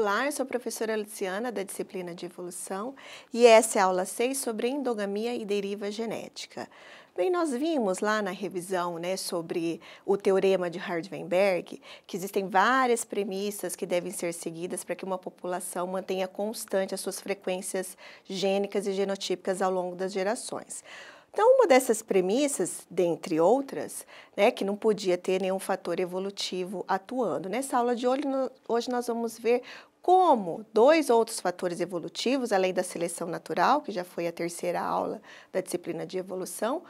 Olá, sou a professora Luciana da disciplina de Evolução e essa é a aula 6 sobre endogamia e deriva genética. Bem, nós vimos lá na revisão né, sobre o teorema de Hardenberg que existem várias premissas que devem ser seguidas para que uma população mantenha constante as suas frequências gênicas e genotípicas ao longo das gerações. Então, uma dessas premissas, dentre outras, né, que não podia ter nenhum fator evolutivo atuando. Nessa aula de hoje, hoje nós vamos ver como dois outros fatores evolutivos, além da seleção natural, que já foi a terceira aula da disciplina de evolução,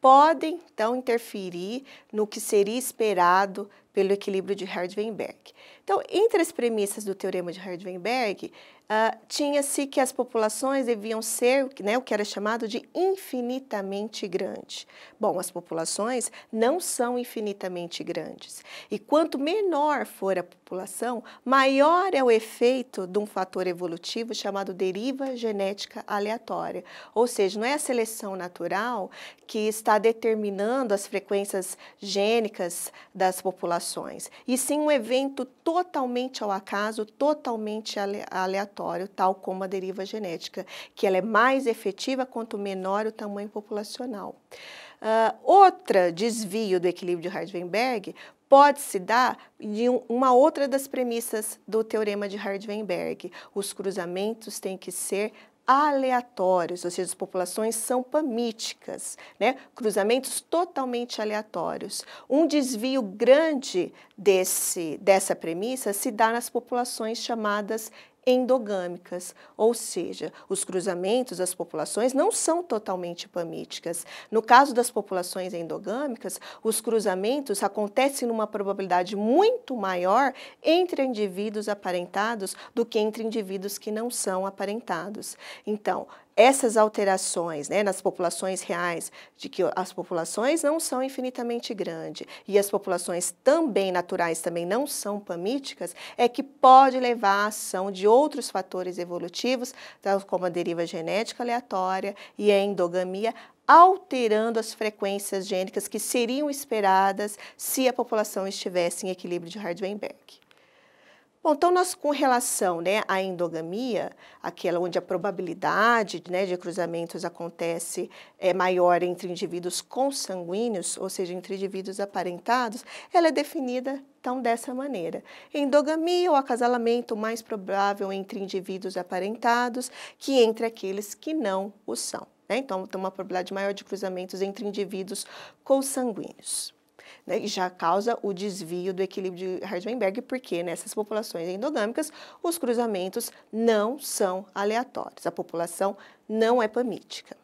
podem então interferir no que seria esperado pelo equilíbrio de Hardy-Weinberg. Então, entre as premissas do teorema de Hardy-Weinberg, uh, ah, tinha-se que as populações deviam ser né, o que era chamado de infinitamente grande. Bom, as populações não são infinitamente grandes. E quanto menor for a população, maior é o efeito de um fator evolutivo chamado deriva genética aleatória. Ou seja, não é a seleção natural que está determinando as frequências gênicas das populações situações, e sim um evento totalmente ao acaso, totalmente aleatório, tal como a deriva genética, que ela é mais efetiva quanto menor o tamanho populacional. Uh, outra desvio do equilíbrio de Hardenberg pode se dar de um, uma outra das premissas do teorema de Hardenberg. Os cruzamentos têm que ser aleatórios, ou seja, as populações são pamíticas, né? cruzamentos totalmente aleatórios. Um desvio grande desse, dessa premissa se dá nas populações chamadas endogâmicas, ou seja, os cruzamentos das populações não são totalmente pamíticas. No caso das populações endogâmicas, os cruzamentos acontecem numa probabilidade muito maior entre indivíduos aparentados do que entre indivíduos que não são aparentados. Então, essas alterações né, nas populações reais, de que as populações não são infinitamente grandes e as populações também naturais também não são pamíticas, é que pode levar à ação de outros fatores evolutivos, tal como a deriva genética aleatória e a endogamia, alterando as frequências gênicas que seriam esperadas se a população estivesse em equilíbrio de Hardy-Weinberg. Bom, então nós com relação né, à endogamia, aquela onde a probabilidade né, de cruzamentos acontece é maior entre indivíduos consanguíneos, ou seja, entre indivíduos aparentados, ela é definida então dessa maneira. Endogamia o acasalamento mais provável entre indivíduos aparentados que entre aqueles que não o são. Né? Então tem uma probabilidade maior de cruzamentos entre indivíduos consanguíneos né, já causa o desvio do equilíbrio de Hardenberg, porque nessas populações endogâmicas os cruzamentos não são aleatórios, a população não é pamítica.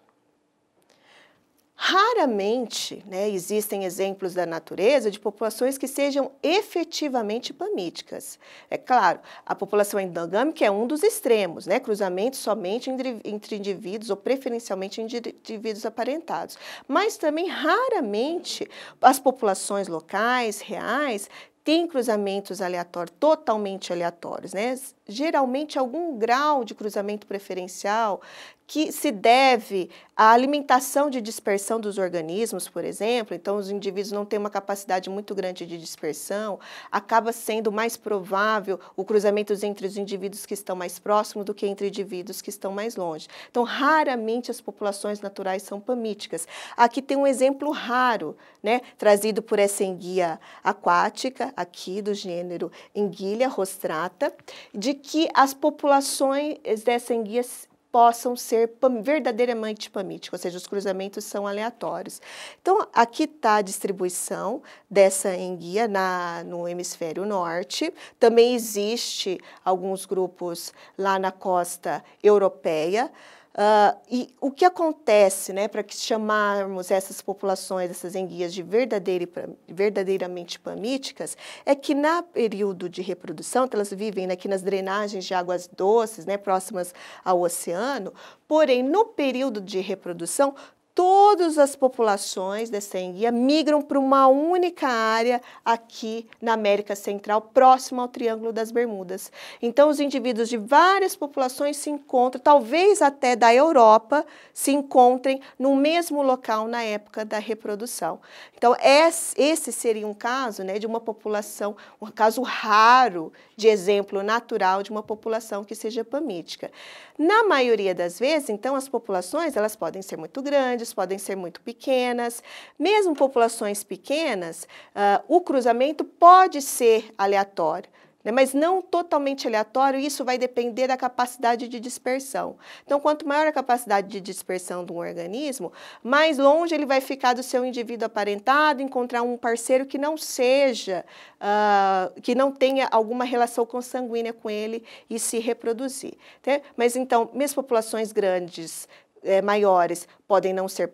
Raramente né, existem exemplos da natureza de populações que sejam efetivamente pamíticas. É claro, a população endogâmica é um dos extremos, né, cruzamento somente entre indivíduos ou preferencialmente indivíduos aparentados. Mas também raramente as populações locais, reais, têm cruzamentos aleatórios, totalmente aleatórios. Né? geralmente algum grau de cruzamento preferencial que se deve à alimentação de dispersão dos organismos, por exemplo, então os indivíduos não têm uma capacidade muito grande de dispersão, acaba sendo mais provável o cruzamento entre os indivíduos que estão mais próximos do que entre indivíduos que estão mais longe. Então, raramente as populações naturais são pamíticas. Aqui tem um exemplo raro, né, trazido por essa enguia aquática, aqui do gênero Enguilha rostrata, de de que as populações dessa enguia possam ser verdadeiramente pamíticas, ou seja, os cruzamentos são aleatórios. Então, aqui está a distribuição dessa enguia na, no hemisfério norte. Também existe alguns grupos lá na costa europeia. Uh, e o que acontece né, para que chamarmos essas populações, essas enguias de verdadeira, verdadeiramente pamíticas, é que na período de reprodução, elas vivem né, aqui nas drenagens de águas doces, né, próximas ao oceano, porém no período de reprodução, todas as populações da enguia migram para uma única área aqui na América Central, próxima ao Triângulo das Bermudas. Então, os indivíduos de várias populações se encontram, talvez até da Europa, se encontrem no mesmo local na época da reprodução. Então, esse seria um caso né, de uma população, um caso raro de exemplo natural de uma população que seja pamítica. Na maioria das vezes, então, as populações elas podem ser muito grandes, cidades podem ser muito pequenas, mesmo populações pequenas, uh, o cruzamento pode ser aleatório né? mas não totalmente aleatório, isso vai depender da capacidade de dispersão. Então, quanto maior a capacidade de dispersão de um organismo, mais longe ele vai ficar do seu indivíduo aparentado, encontrar um parceiro que não seja, uh, que não tenha alguma relação consanguínea com ele e se reproduzir. Tá? Mas então, mesmo populações grandes é, maiores podem não ser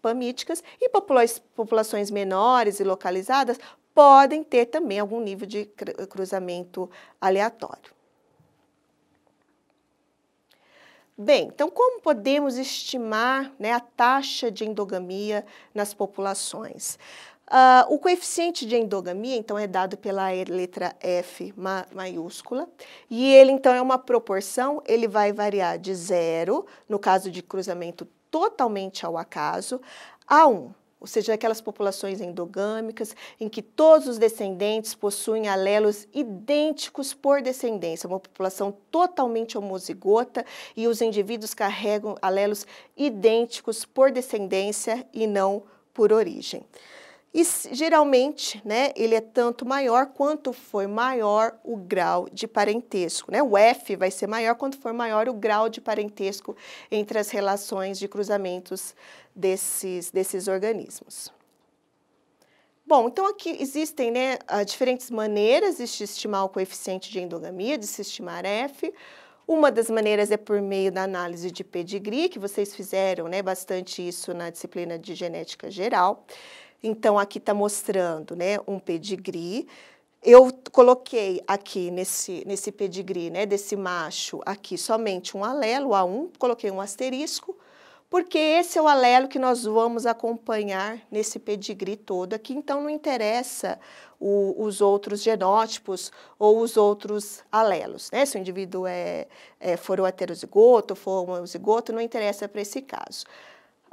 pamíticas e populações menores e localizadas podem ter também algum nível de cruzamento aleatório. Bem, então como podemos estimar né, a taxa de endogamia nas populações? Uh, o coeficiente de endogamia, então, é dado pela letra F ma maiúscula, e ele, então, é uma proporção, ele vai variar de zero, no caso de cruzamento totalmente ao acaso, a Um, ou seja, aquelas populações endogâmicas em que todos os descendentes possuem alelos idênticos por descendência, uma população totalmente homozigota e os indivíduos carregam alelos idênticos por descendência e não por origem. E geralmente, né, ele é tanto maior quanto for maior o grau de parentesco, né? O F vai ser maior quanto for maior o grau de parentesco entre as relações de cruzamentos desses, desses organismos. Bom, então aqui existem né, ah, diferentes maneiras de se estimar o coeficiente de endogamia, de se estimar F. Uma das maneiras é por meio da análise de pedigree, que vocês fizeram né, bastante isso na disciplina de genética geral. Então, aqui está mostrando né, um pedigree. Eu coloquei aqui nesse, nesse pedigree né, desse macho aqui somente um alelo, A1, coloquei um asterisco, porque esse é o alelo que nós vamos acompanhar nesse pedigree todo aqui, então não interessa o, os outros genótipos ou os outros alelos, né? Se o indivíduo é, é for o heterozigoto, for homozigoto, não interessa para esse caso.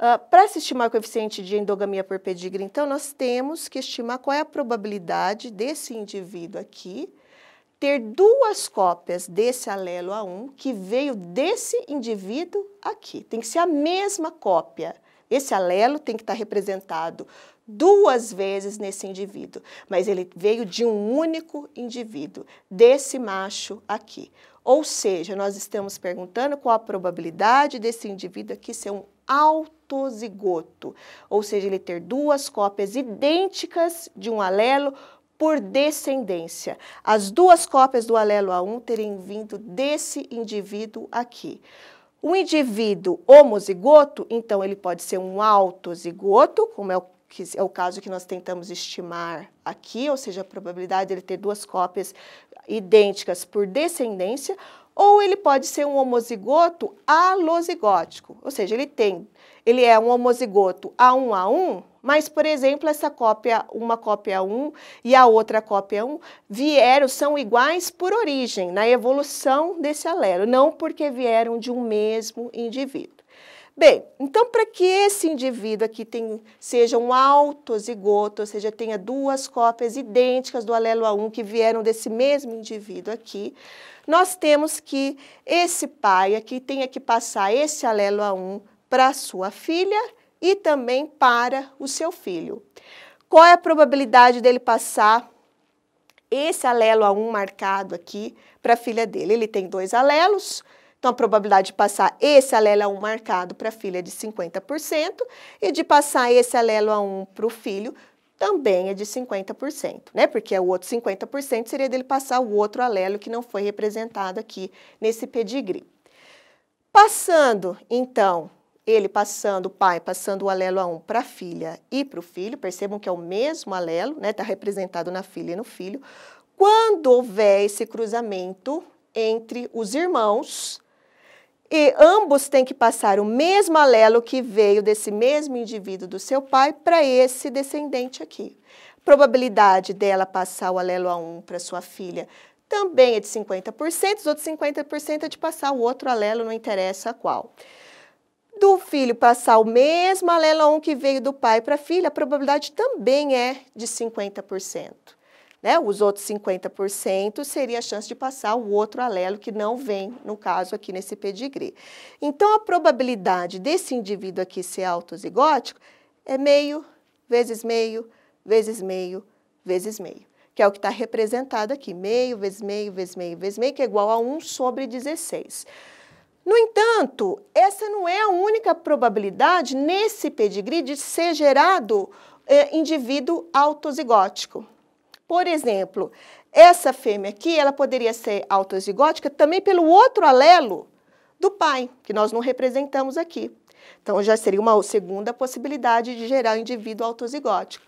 Uh, ah, Para se estimar o coeficiente de endogamia por pedigree, então, nós temos que estimar qual é a probabilidade desse indivíduo aqui ter duas cópias desse alelo A1 que veio desse indivíduo aqui. Tem que ser a mesma cópia. Esse alelo tem que estar representado duas vezes nesse indivíduo, mas ele veio de um único indivíduo, desse macho aqui. Ou seja, nós estamos perguntando qual a probabilidade desse indivíduo aqui ser um autozigoto, ou seja, ele ter duas cópias idênticas de um alelo por descendência. As duas cópias do alelo A1 terem vindo desse indivíduo aqui. O indivíduo homozigoto, então ele pode ser um autozigoto, como é o, que é o caso que nós tentamos estimar aqui, ou seja, a probabilidade dele ter duas cópias idênticas por descendência, ou ele pode ser um homozigoto alozigótico, ou seja, ele tem, ele é um homozigoto A1A1, mas, por exemplo, essa cópia, uma cópia 1 e a outra cópia 1 vieram, são iguais por origem, na evolução desse alelo, não porque vieram de um mesmo indivíduo. Bem, então para que esse indivíduo aqui tem, seja um autozigoto, ou seja, tenha duas cópias idênticas do alelo A1 que vieram desse mesmo indivíduo aqui, nós temos que esse pai aqui tenha que passar esse alelo A1 para sua filha e também para o seu filho. Qual é a probabilidade dele passar esse alelo A1 marcado aqui para a filha dele? Ele tem dois alelos, então, a probabilidade de passar esse alelo a 1 marcado para a filha é de 50% e de passar esse alelo a 1 para o filho também é de 50%, né? Porque o outro 50% seria dele passar o outro alelo que não foi representado aqui nesse pedigree. Passando, então, ele passando, o pai passando o alelo a um para a filha e para o filho, percebam que é o mesmo alelo, né? Está representado na filha e no filho. Quando houver esse cruzamento entre os irmãos, e ambos têm que passar o mesmo alelo que veio desse mesmo indivíduo do seu pai para esse descendente aqui. Probabilidade dela passar o alelo A1 para sua filha também é de 50%, os outros 50% é de passar o outro alelo, não interessa qual. Do filho passar o mesmo alelo A1 que veio do pai para a filha, a probabilidade também é de 50%. Né? Os outros 50% seria a chance de passar o outro alelo que não vem, no caso aqui nesse pedigree. Então, a probabilidade desse indivíduo aqui ser autozigótico é meio, vezes meio, vezes meio, vezes meio que é o que está representado aqui, meio vezes meio vezes meio vezes meio, que é igual a 1 sobre 16. No entanto, essa não é a única probabilidade nesse pedigree de ser gerado eh, indivíduo autozigótico. Por exemplo, essa fêmea aqui, ela poderia ser autozigótica também pelo outro alelo do pai, que nós não representamos aqui. Então, já seria uma segunda possibilidade de gerar um indivíduo autozigótico.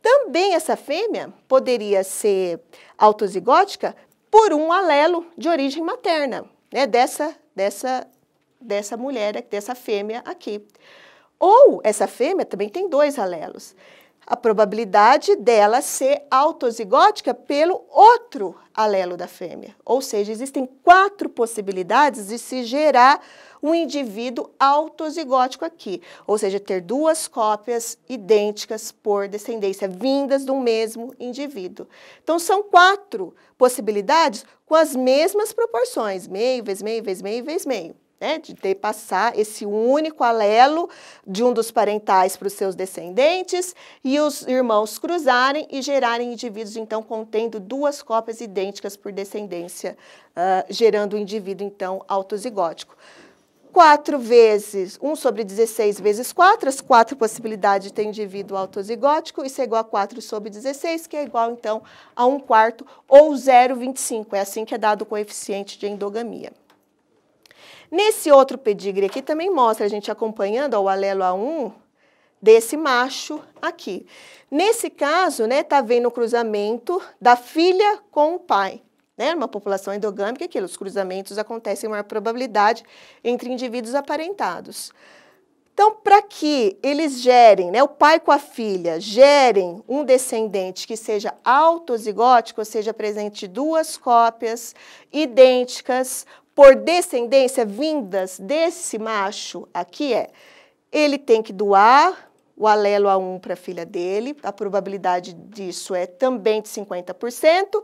Também essa fêmea poderia ser autozigótica por um alelo de origem materna, né? dessa, dessa, dessa mulher, dessa fêmea aqui. Ou essa fêmea também tem dois alelos a probabilidade dela ser autozigótica pelo outro alelo da fêmea. Ou seja, existem quatro possibilidades de se gerar um indivíduo autozigótico aqui. Ou seja, ter duas cópias idênticas por descendência, vindas de um mesmo indivíduo. Então, são quatro possibilidades com as mesmas proporções, meio vezes meio vezes meio vezes meio né, de ter passar esse único alelo de um dos parentais para os seus descendentes e os irmãos cruzarem e gerarem indivíduos, então, contendo duas cópias idênticas por descendência, uh, gerando o um indivíduo, então, autozigótico. 4 vezes 1 sobre 16 vezes 4, as quatro possibilidades de ter indivíduo autozigótico, isso é igual a 4 sobre 16, que é igual então a 1 quarto ou 0,25. É assim que é dado o coeficiente de endogamia. Nesse outro pedigree aqui também mostra a gente acompanhando ó, o alelo A1 desse macho aqui. Nesse caso, né, tá vendo o cruzamento da filha com o pai. Né, uma população endogâmica, que os cruzamentos acontecem com maior probabilidade entre indivíduos aparentados. Então, para que eles gerem, né, o pai com a filha, gerem um descendente que seja autozigótico, ou seja, presente duas cópias idênticas, por descendência vindas desse macho aqui é, ele tem que doar o alelo a um para a filha dele, a probabilidade disso é também de 50%,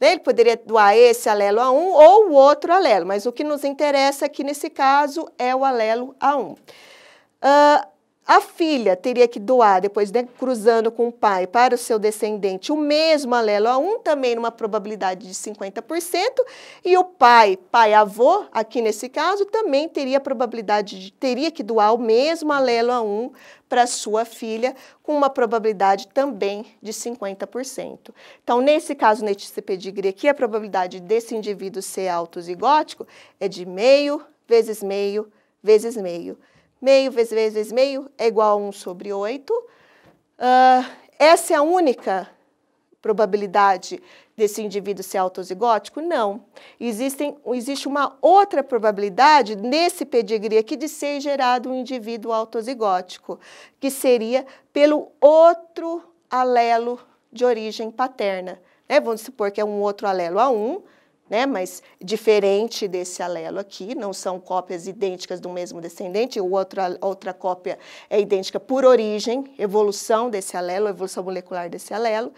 né? ele poderia doar esse alelo A1 ou o outro alelo, mas o que nos interessa aqui nesse caso é o alelo A1. Uh, a filha teria que doar, depois né, cruzando com o pai, para o seu descendente o mesmo alelo a um, também numa probabilidade de 50%, e o pai, pai-avô, aqui nesse caso, também teria a probabilidade de teria que doar o mesmo alelo a um para sua filha, com uma probabilidade também de 50%. Então, nesse caso, nesse pedigree aqui, a probabilidade desse indivíduo ser autozigótico é de meio vezes meio vezes meio. Meio vezes meio vezes meio é igual a 1 sobre 8. Uh, ah, essa é a única probabilidade desse indivíduo ser autozigótico? Não. Existem, existe uma outra probabilidade nesse pedigree aqui de ser gerado um indivíduo autozigótico, que seria pelo outro alelo de origem paterna. Né? Vamos supor que é um outro alelo A1, né, mas diferente desse alelo aqui, não são cópias idênticas do mesmo descendente, outra, outra cópia é idêntica por origem, evolução desse alelo, evolução molecular desse alelo.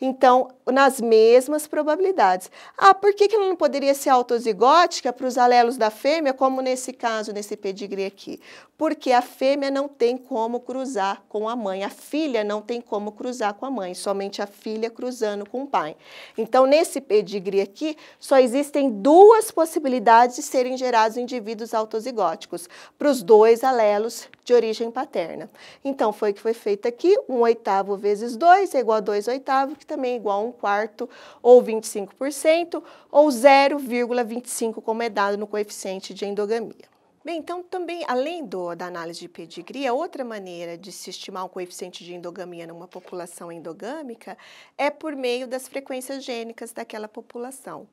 Então, nas mesmas probabilidades. Ah, por que, que ela não poderia ser autozigótica para os alelos da fêmea, como nesse caso, nesse pedigree aqui? Porque a fêmea não tem como cruzar com a mãe, a filha não tem como cruzar com a mãe, somente a filha cruzando com o pai. Então, nesse pedigree aqui, só existem duas possibilidades de serem gerados indivíduos autozigóticos, para os dois alelos de origem paterna. Então, foi o que foi feito aqui, um oitavo vezes dois é igual a dois oitavos, que também igual a um quarto ou 25%, ou 0,25% como é dado no coeficiente de endogamia. Bem, então também, além do, da análise de pedigree, outra maneira de se estimar um coeficiente de endogamia numa população endogâmica é por meio das frequências gênicas daquela população.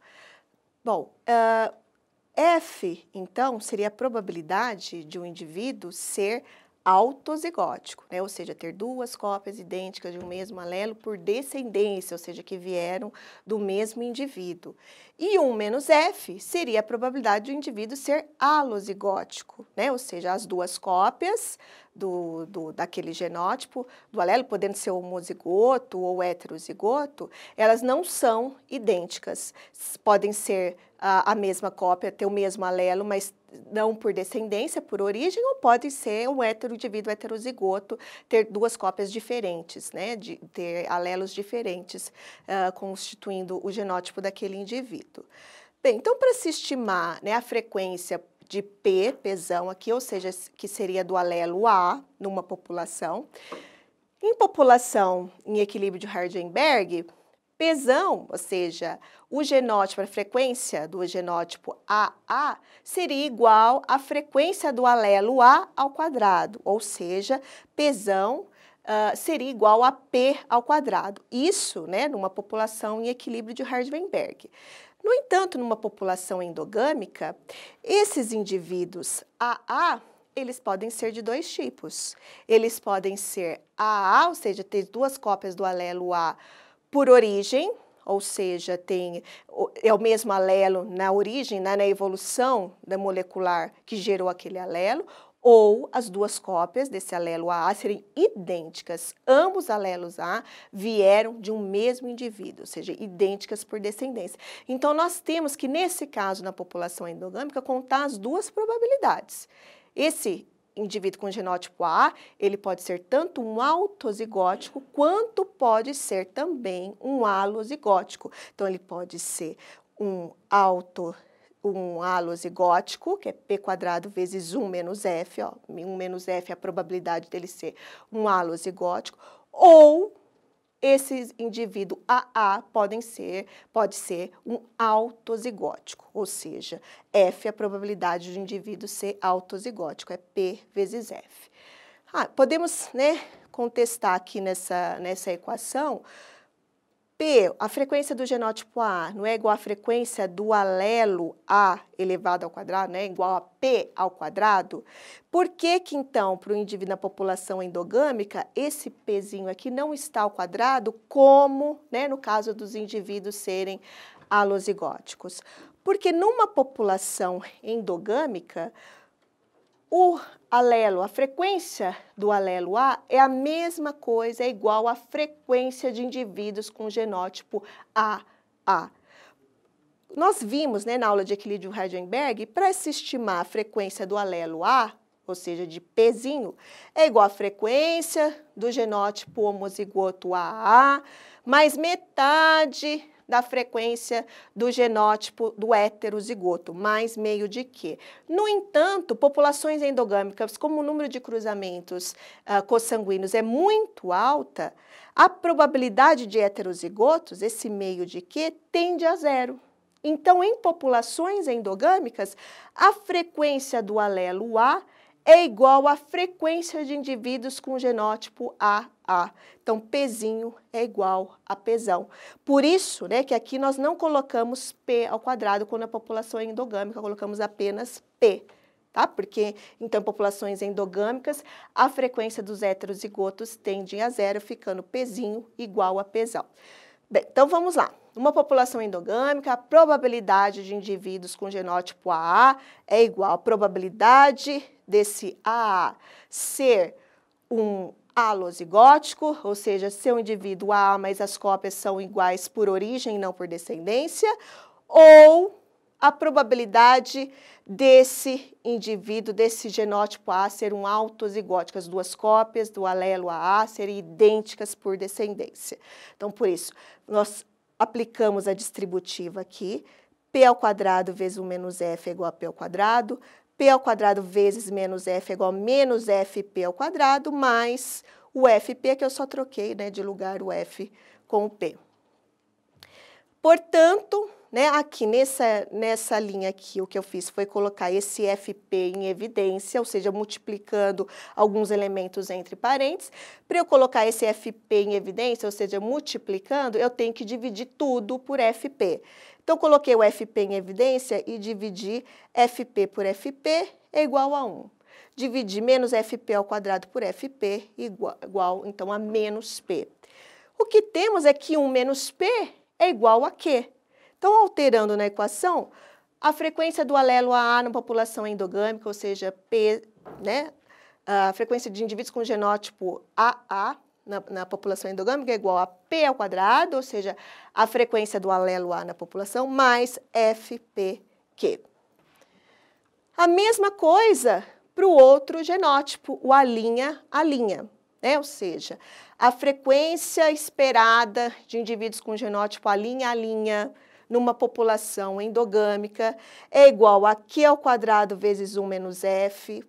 Bom, uh, F, então, seria a probabilidade de um indivíduo ser autozigótico, né? ou seja, ter duas cópias idênticas de um mesmo alelo por descendência, ou seja, que vieram do mesmo indivíduo. E 1 menos F seria a probabilidade de um indivíduo ser alozigótico, né? ou seja, as duas cópias do, do, daquele genótipo, do alelo, podendo ser homozigoto ou heterozigoto, elas não são idênticas. Podem ser a, a, mesma cópia, ter o mesmo alelo, mas não por descendência, por origem, ou pode ser um hétero, indivíduo heterozigoto, ter duas cópias diferentes, né, de, ter alelos diferentes, uh, constituindo o genótipo daquele indivíduo. Bem, então para se estimar né, a frequência de P, pesão aqui, ou seja, que seria do alelo A numa população, em população em equilíbrio de Hardenberg, Pesão, ou seja, o genótipo, a frequência do genótipo AA seria igual à frequência do alelo A ao quadrado, ou seja, pesão uh, ah, seria igual a P ao quadrado. Isso, né, numa população em equilíbrio de Hardenberg. No entanto, numa população endogâmica, esses indivíduos AA eles podem ser de dois tipos. Eles podem ser AA, ou seja, ter duas cópias do alelo A por origem, ou seja, tem, é o mesmo alelo na origem, né, na evolução da molecular que gerou aquele alelo, ou as duas cópias desse alelo A serem idênticas. Ambos alelos A vieram de um mesmo indivíduo, ou seja, idênticas por descendência. Então, nós temos que, nesse caso, na população endogâmica, contar as duas probabilidades. Esse indivíduo com genótipo A, ele pode ser tanto um autozigótico quanto pode ser também um alozigótico. Então, ele pode ser um auto um alozigótico, que é P quadrado vezes 1 menos F, ó, 1 menos F é a probabilidade dele ser um alozigótico, ou esse indivíduo AA podem ser, pode ser um autozigótico, ou seja, F é a probabilidade de um indivíduo ser autozigótico, é P vezes F. Ah, podemos né, contestar aqui nessa, nessa equação P, a frequência do genótipo A não é igual à frequência do alelo A elevado ao quadrado, não é igual a P ao quadrado? Por que que então, para o indivíduo na população endogâmica, esse Pzinho aqui não está ao quadrado, como né, no caso dos indivíduos serem alozigóticos? Porque numa população endogâmica, o alelo, a frequência do alelo A é a mesma coisa, é igual à frequência de indivíduos com genótipo AA. Nós vimos né, na aula de equilíbrio Heisenberg, para se estimar a frequência do alelo A, ou seja, de pezinho, é igual à frequência do genótipo homozigoto AA mais metade da frequência do genótipo do heterozigoto, mais meio de quê? No entanto, populações endogâmicas, como o número de cruzamentos uh, consanguíneos é muito alta, a probabilidade de heterozigotos, esse meio de quê, tende a zero. Então, em populações endogâmicas, a frequência do alelo A é igual à frequência de indivíduos com genótipo A a. Então, pezinho é igual a pesão. Por isso, né, que aqui nós não colocamos P ao quadrado quando a população é endogâmica, colocamos apenas P. Tá? Porque, então, populações endogâmicas, a frequência dos heterozigotos tende a zero, ficando pezinho igual a pesão. Bem, então vamos lá. Uma população endogâmica, a probabilidade de indivíduos com genótipo AA é igual à probabilidade desse AA ser um alozigótico, ou seja, seu indivíduo A, mas as cópias são iguais por origem, não por descendência, ou a probabilidade desse indivíduo, desse genótipo A, ser um autozigótico. As duas cópias do alelo AA serem idênticas por descendência. Então, por isso, nós aplicamos a distributiva aqui, P ao quadrado vezes 1 menos F é igual a P ao quadrado, P ao quadrado vezes menos F é igual a menos FP ao quadrado mais o FP, que eu só troquei né, de lugar o F com o P. Portanto, né, aqui nessa, nessa linha aqui, o que eu fiz foi colocar esse FP em evidência, ou seja, multiplicando alguns elementos entre parênteses. Para eu colocar esse FP em evidência, ou seja, multiplicando, eu tenho que dividir tudo por FP. Então, coloquei o FP em evidência e dividi FP por FP é igual a 1. Dividi menos FP ao quadrado por FP igual, igual então, a menos P. O que temos é que 1 menos P é igual a Q. Então, alterando na equação, a frequência do alelo AA na população endogâmica, ou seja, P, né, a frequência de indivíduos com genótipo AA, na, na, população endogâmica é igual a P ao quadrado, ou seja, a frequência do alelo A na população, mais FPQ. A mesma coisa para o outro genótipo, o alinha alinha, né? ou seja, a frequência esperada de indivíduos com genótipo alinha alinha numa população endogâmica é igual a Q ao quadrado vezes 1 menos F,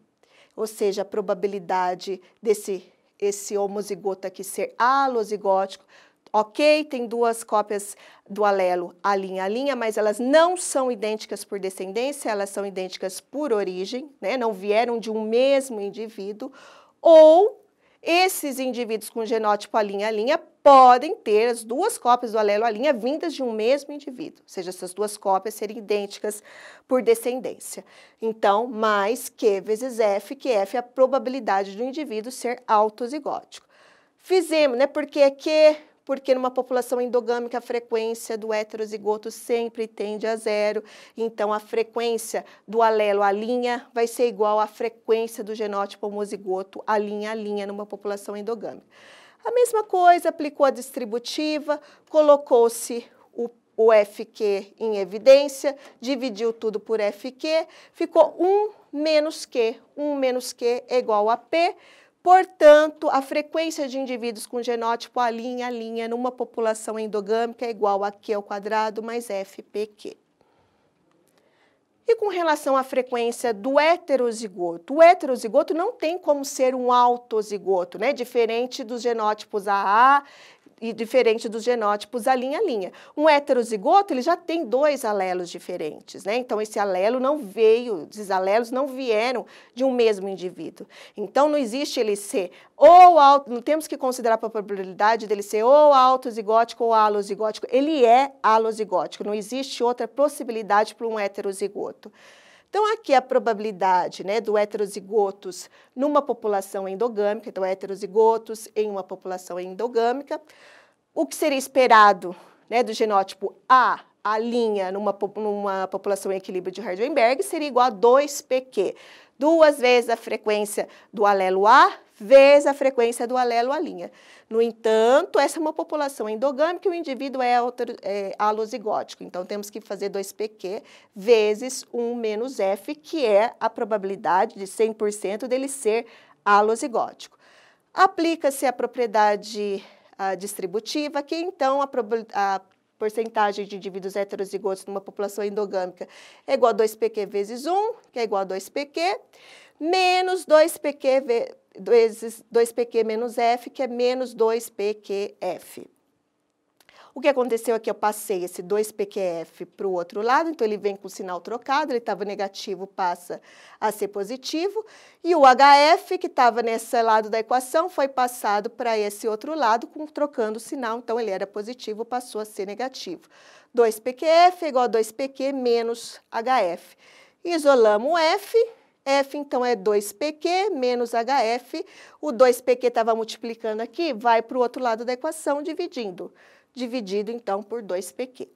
ou seja, a probabilidade desse esse homozigoto aqui ser alozigótico. Ok, tem duas cópias do alelo, a linha a linha, mas elas não são idênticas por descendência, elas são idênticas por origem, né? não vieram de um mesmo indivíduo. Ou esses indivíduos com genótipo a linha a linha podem ter as duas cópias do alelo à linha vindas de um mesmo indivíduo, ou seja, essas duas cópias serem idênticas por descendência. Então, mais Q vezes F, que F é a probabilidade do indivíduo ser autozigótico. Fizemos, né? Porque é que porque numa população endogâmica a frequência do heterozigoto sempre tende a zero, então a frequência do alelo à linha vai ser igual à frequência do genótipo homozigoto à linha à linha numa população endogâmica. A mesma coisa, aplicou a distributiva, colocou-se o, o FQ em evidência, dividiu tudo por FQ, ficou 1 menos Q. 1 menos Q é igual a P. Portanto, a frequência de indivíduos com genótipo A linha a linha numa população endogâmica é igual a Q ao quadrado mais FPQ. E com relação à frequência do heterozigoto, o heterozigoto não tem como ser um autozigoto, né? Diferente dos genótipos AA e diferente dos genótipos a linha a linha. Um heterozigoto, ele já tem dois alelos diferentes, né? Então, esse alelo não veio, esses alelos não vieram de um mesmo indivíduo. Então, não existe ele ser ou alto, não temos que considerar a probabilidade dele ser ou autozigótico ou alozigótico. Ele é alozigótico, não existe outra possibilidade para um heterozigoto. Então, aqui a probabilidade né, do heterozigotos numa população endogâmica, então heterozigotos em uma população endogâmica, o que seria esperado né, do genótipo A, a linha numa, numa população em equilíbrio de Hardenberg, seria igual a 2pq, duas vezes a frequência do alelo A vezes a frequência do alelo à linha. No entanto, essa é uma população endogâmica e o indivíduo é, alter, é alozigótico. Então, temos que fazer 2PQ vezes 1 menos F, que é a probabilidade de 100% dele ser alozigótico. Aplica-se a propriedade a ah, distributiva, que então a, a porcentagem de indivíduos heterozigotos numa população endogâmica é igual a 2PQ vezes 1, que é igual a 2PQ, menos 2PQ vezes 2pq menos f, que é menos 2pqf. O que aconteceu é que eu passei esse 2pqf para o outro lado, então ele vem com o sinal trocado, ele estava negativo, passa a ser positivo, e o hf, que estava nesse lado da equação, foi passado para esse outro lado, com, trocando o sinal, então ele era positivo, passou a ser negativo. 2pqf é igual a 2pq menos hf. Isolamos o f, F, então, é 2PQ menos HF. O 2PQ estava multiplicando aqui, vai para o outro lado da equação, dividindo. Dividido, então, por 2PQ.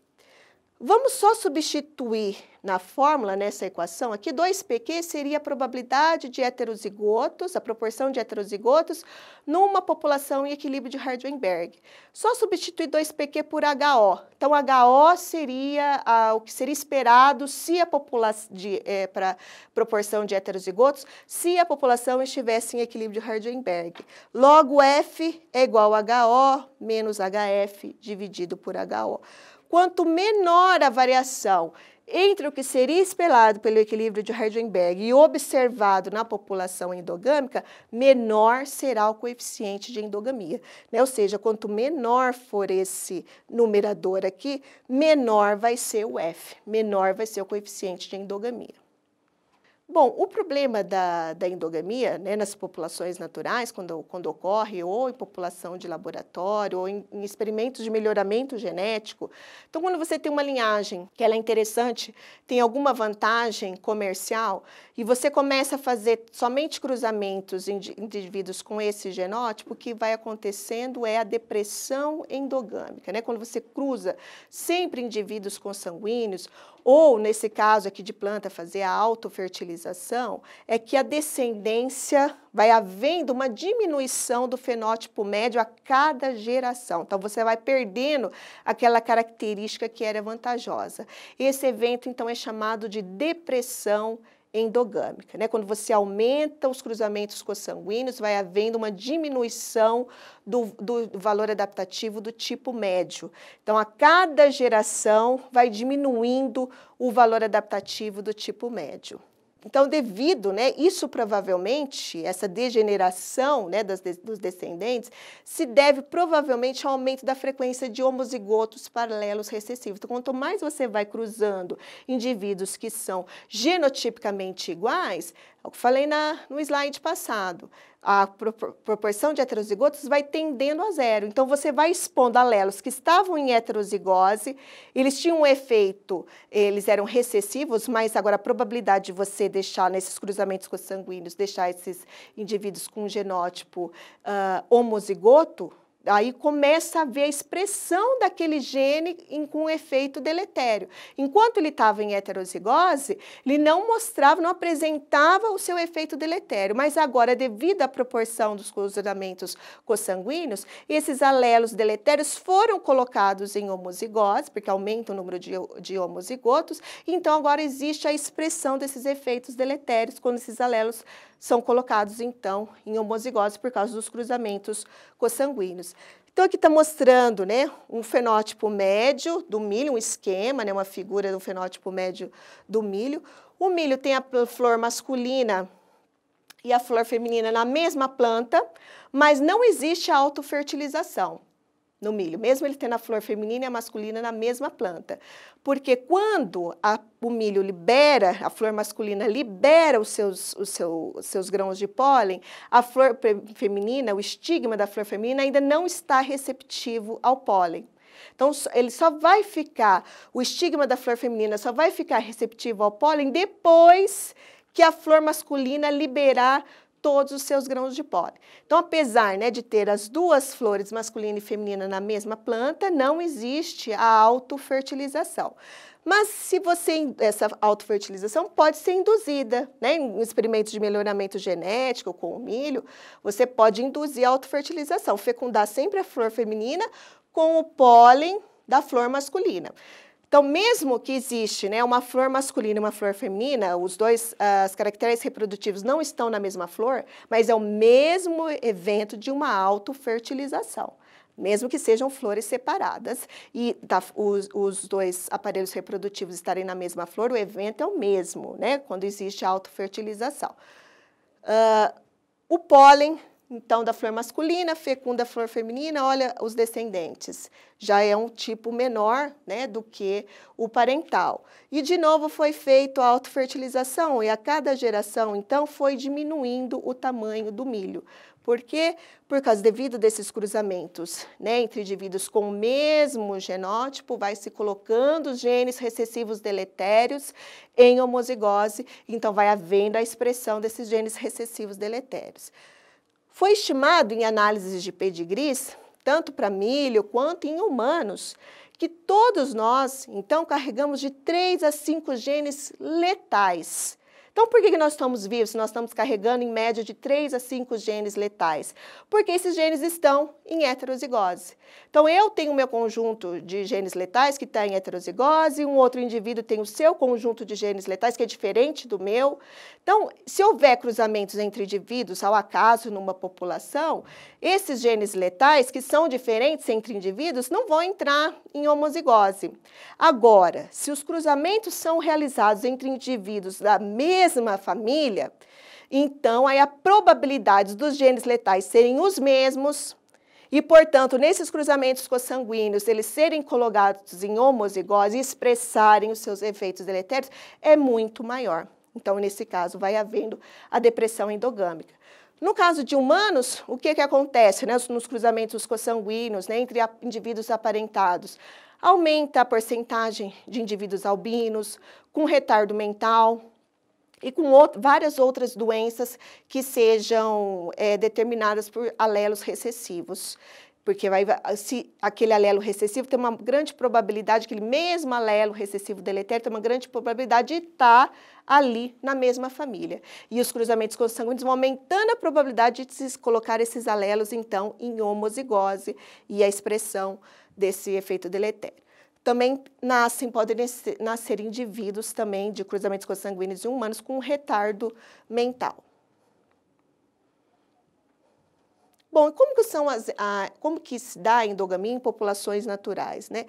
Vamos só substituir na fórmula, nessa equação aqui, 2pq seria a probabilidade de heterozigotos, a proporção de heterozigotos, numa população em equilíbrio de Hardenberg. Só substituir 2pq por HO. Então, HO seria ah, o que seria esperado se a população, é, para proporção de heterozigotos, se a população estivesse em equilíbrio de Hardenberg. Logo, F é igual a HO menos HF dividido por HO quanto menor a variação entre o que seria espelhado pelo equilíbrio de Hardenberg e observado na população endogâmica, menor será o coeficiente de endogamia. Né? Ou seja, quanto menor for esse numerador aqui, menor vai ser o F, menor vai ser o coeficiente de endogamia. Bom, o problema da, da endogamia né, nas populações naturais, quando, quando ocorre, ou em população de laboratório, ou em, em, experimentos de melhoramento genético. Então, quando você tem uma linhagem que ela é interessante, tem alguma vantagem comercial, e você começa a fazer somente cruzamentos em indivíduos com esse genótipo, o que vai acontecendo é a depressão endogâmica. Né? Quando você cruza sempre indivíduos consanguíneos ou nesse caso aqui de planta fazer a autofertilização, é que a descendência vai havendo uma diminuição do fenótipo médio a cada geração. Então você vai perdendo aquela característica que era vantajosa. Esse evento então é chamado de depressão endogâmica. Né? Quando você aumenta os cruzamentos consanguíneos, vai havendo uma diminuição do, do valor adaptativo do tipo médio. Então, a cada geração vai diminuindo o valor adaptativo do tipo médio. Então, devido, né, isso provavelmente, essa degeneração né, das, dos descendentes, se deve provavelmente ao aumento da frequência de homozigotos paralelos recessivos. Então, quanto mais você vai cruzando indivíduos que são genotipicamente iguais, é o que falei na, no slide passado. A pro, proporção de heterozigotos vai tendendo a zero. Então, você vai expondo alelos que estavam em heterozigose, eles tinham um efeito, eles eram recessivos, mas agora a probabilidade de você deixar nesses cruzamentos sanguíneos, deixar esses indivíduos com um genótipo uh, homozigoto, Aí começa a ver a expressão daquele gene em, com um efeito deletério. Enquanto ele estava em heterozigose, ele não mostrava, não apresentava o seu efeito deletério. Mas agora, devido à proporção dos cruzamentos consanguíneos, esses alelos deletérios foram colocados em homozigose, porque aumenta o número de, de homozigotos. Então, agora existe a expressão desses efeitos deletérios quando esses alelos são colocados então em homozigose por causa dos cruzamentos consanguíneos. Então aqui está mostrando né, um fenótipo médio do milho, um esquema, né, uma figura do fenótipo médio do milho. O milho tem a flor masculina e a flor feminina na mesma planta, mas não existe autofertilização no milho, mesmo ele tendo a flor feminina e a masculina na mesma planta. Porque quando a, o milho libera, a flor masculina libera os seus, os seu, os seus grãos de pólen, a flor feminina, o estigma da flor feminina ainda não está receptivo ao pólen. Então, ele só vai ficar, o estigma da flor feminina só vai ficar receptivo ao pólen depois que a flor masculina liberar todos os seus grãos de pólen. Então, apesar né, de ter as duas flores masculina e feminina na mesma planta, não existe a autofertilização. Mas se você essa autofertilização pode ser induzida, né? Em experimentos de melhoramento genético com o milho, você pode induzir a autofertilização, fecundar sempre a flor feminina com o pólen da flor masculina. Então, mesmo que existe né, uma flor masculina e uma flor feminina, os dois, ah, as caracteres reprodutivos não estão na mesma flor, mas é o mesmo evento de uma autofertilização mesmo que sejam flores separadas e tá, os, os, dois aparelhos reprodutivos estarem na mesma flor, o evento é o mesmo, né? Quando existe autofertilização. Uh, o pólen então, da flor masculina, fecunda a flor feminina, olha os descendentes. Já é um tipo menor né, do que o parental. E, de novo, foi feito a autofertilização, e a cada geração, então, foi diminuindo o tamanho do milho. Por quê? Por causa devido desses cruzamentos né, entre indivíduos com o mesmo genótipo, vai se colocando os genes recessivos deletérios em homozigose, então vai havendo a expressão desses genes recessivos deletérios. Foi estimado em análises de pedigris, tanto para milho quanto em humanos, que todos nós, então, carregamos de 3 a 5 genes letais então, por que, que nós estamos vivos se nós estamos carregando, em média, de 3 a 5 genes letais? Porque esses genes estão em heterozigose. Então, eu tenho o meu conjunto de genes letais que está em heterozigose, um outro indivíduo tem o seu conjunto de genes letais que é diferente do meu. Então, se houver cruzamentos entre indivíduos ao acaso numa população, esses genes letais que são diferentes entre indivíduos não vão entrar em homozigose. Agora, se os cruzamentos são realizados entre indivíduos da mesma mesma família, então aí a probabilidade dos genes letais serem os mesmos e, portanto, nesses cruzamentos consanguíneos, eles serem colocados em homozigose e expressarem os seus efeitos deletérios é muito maior. Então, nesse caso, vai havendo a depressão endogâmica. No caso de humanos, o que, que acontece né, nos cruzamentos consanguíneos né, entre indivíduos aparentados? Aumenta a porcentagem de indivíduos albinos, com retardo mental, e com outro, várias outras doenças que sejam é, determinadas por alelos recessivos. Porque vai, se aquele alelo recessivo tem uma grande probabilidade, aquele mesmo alelo recessivo deletério tem uma grande probabilidade de estar ali na mesma família. E os cruzamentos consanguíneos vão aumentando a probabilidade de se colocar esses alelos, então, em homozigose e a expressão desse efeito deletério. Também nascem, podem nascer indivíduos também de cruzamentos consanguíneos e humanos com retardo mental. Bom, e como que, são as, a, como que se dá a endogamia em populações naturais? Né?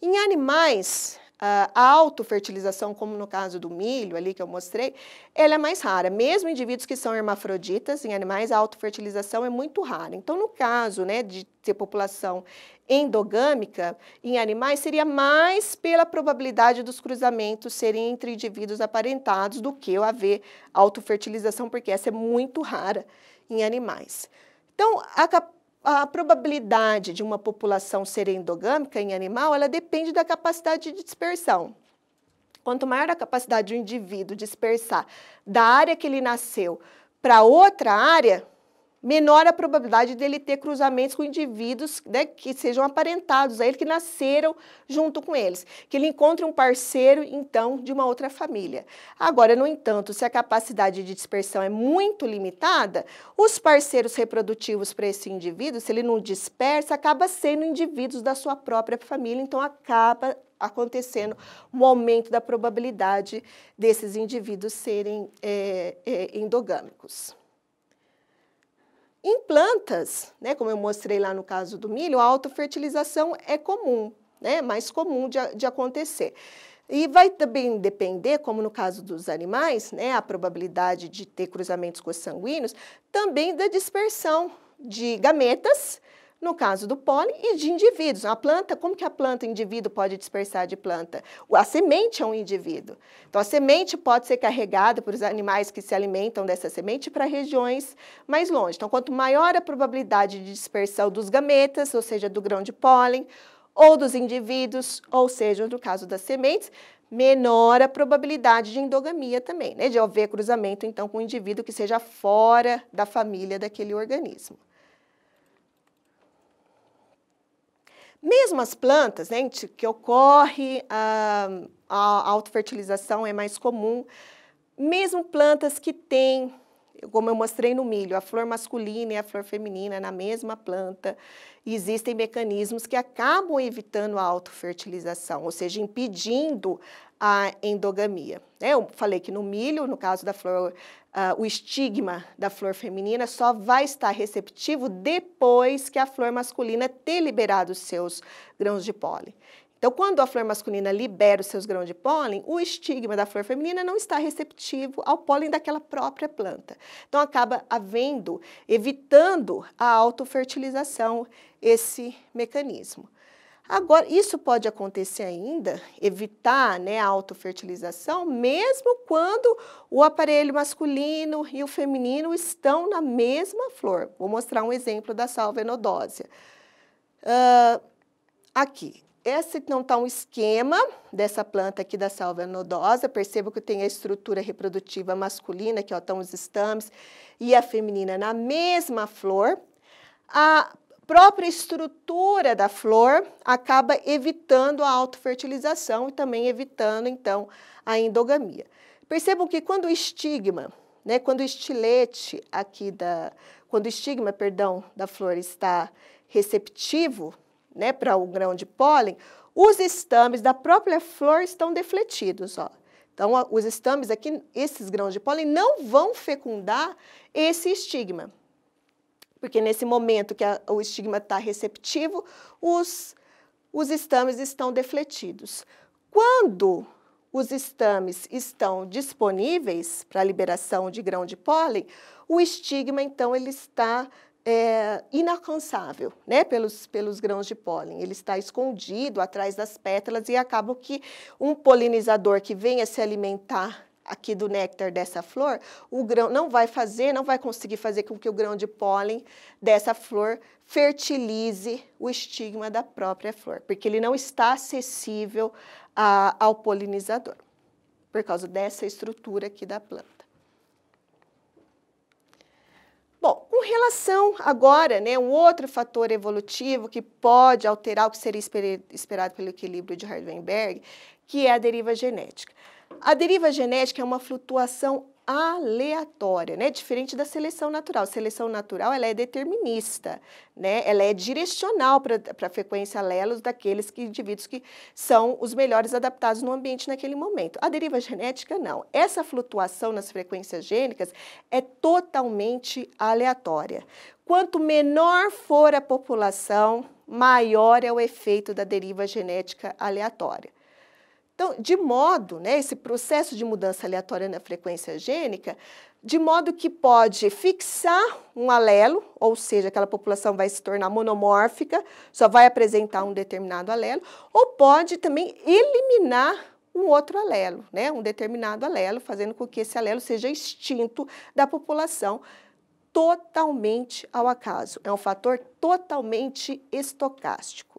Em animais, a autofertilização, como no caso do milho ali que eu mostrei, ela é mais rara. Mesmo indivíduos que são hermafroditas em animais, a autofertilização é muito rara. Então, no caso né, de ter população endogâmica em animais, seria mais pela probabilidade dos cruzamentos serem entre indivíduos aparentados do que haver autofertilização, porque essa é muito rara em animais. Então, a, a probabilidade de uma população ser endogâmica em animal, ela depende da capacidade de dispersão. Quanto maior a capacidade do indivíduo dispersar da área que ele nasceu para outra área, menor a probabilidade dele ter cruzamentos com indivíduos né, que sejam aparentados a ele, que nasceram junto com eles, que ele encontre um parceiro, então, de uma outra família. Agora, no entanto, se a capacidade de dispersão é muito limitada, os parceiros reprodutivos para esse indivíduo, se ele não dispersa, acaba sendo indivíduos da sua própria família, então acaba acontecendo um aumento da probabilidade desses indivíduos serem é, é, endogâmicos. Em plantas, né, como eu mostrei lá no caso do milho, a autofertilização é comum, né, mais comum de, de acontecer. E vai também depender, como no caso dos animais, né, a probabilidade de ter cruzamentos consanguíneos, também da dispersão de gametas no caso do pólen e de indivíduos. A planta, como que a planta, indivíduo pode dispersar de planta? A semente é um indivíduo. Então, a semente pode ser carregada por os animais que se alimentam dessa semente para regiões mais longe. Então, quanto maior a probabilidade de dispersão dos gametas, ou seja, do grão de pólen, ou dos indivíduos, ou seja, no caso das sementes, menor a probabilidade de endogamia também, né? de haver cruzamento, então, com um indivíduo que seja fora da família daquele organismo. Mesmo as plantas, gente, que ocorre ah, a, a autofertilização é mais comum, mesmo plantas que têm como eu mostrei no milho, a flor masculina e a flor feminina na mesma planta, existem mecanismos que acabam evitando a autofertilização, ou seja, impedindo a endogamia. É, eu falei que no milho, no caso da flor, uh, o estigma da flor feminina só vai estar receptivo depois que a flor masculina ter liberado seus grãos de pólen. Então, quando a flor masculina libera os seus grãos de pólen, o estigma da flor feminina não está receptivo ao pólen daquela própria planta. Então, acaba havendo, evitando a autofertilização, esse mecanismo. Agora, isso pode acontecer ainda, evitar né, a autofertilização, mesmo quando o aparelho masculino e o feminino estão na mesma flor. Vou mostrar um exemplo da salva Uh, aqui, esse não está um esquema dessa planta aqui da salva nodosa. Perceba que tem a estrutura reprodutiva masculina, que estão os estames, e a feminina na mesma flor. A própria estrutura da flor acaba evitando a autofertilização e também evitando, então, a endogamia. Percebam que quando o estigma, né, quando o estilete aqui da, quando o estigma, perdão, da flor está receptivo, né, para um grão de pólen, os estames da própria flor estão defletidos, ó. Então, os estames aqui, esses grãos de pólen, não vão fecundar esse estigma. Porque nesse momento que a, o estigma está receptivo, os, os estames estão defletidos. Quando os estames estão disponíveis para liberação de grão de pólen, o estigma, então, ele está é, inalcançável né, pelos, pelos grãos de pólen. Ele está escondido atrás das pétalas e acaba que um polinizador que venha se alimentar aqui do néctar dessa flor, o grão não vai fazer, não vai conseguir fazer com que o grão de pólen dessa flor fertilize o estigma da própria flor, porque ele não está acessível a, ao polinizador, por causa dessa estrutura aqui da planta. Bom, com relação agora, né, um outro fator evolutivo que pode alterar o que seria esperado pelo equilíbrio de Heisenberg, que é a deriva genética. A deriva genética é uma flutuação aleatória, né? Diferente da seleção natural. A seleção natural ela é determinista, né? Ela é direcional para a frequência alelos daqueles que, indivíduos que são os melhores adaptados no ambiente naquele momento. A deriva genética não. Essa flutuação nas frequências gênicas é totalmente aleatória. Quanto menor for a população, maior é o efeito da deriva genética aleatória. Então, de modo, né, esse processo de mudança aleatória na frequência gênica, de modo que pode fixar um alelo, ou seja, aquela população vai se tornar monomórfica, só vai apresentar um determinado alelo, ou pode também eliminar um outro alelo, né, um determinado alelo, fazendo com que esse alelo seja extinto da população totalmente ao acaso. É um fator totalmente estocástico.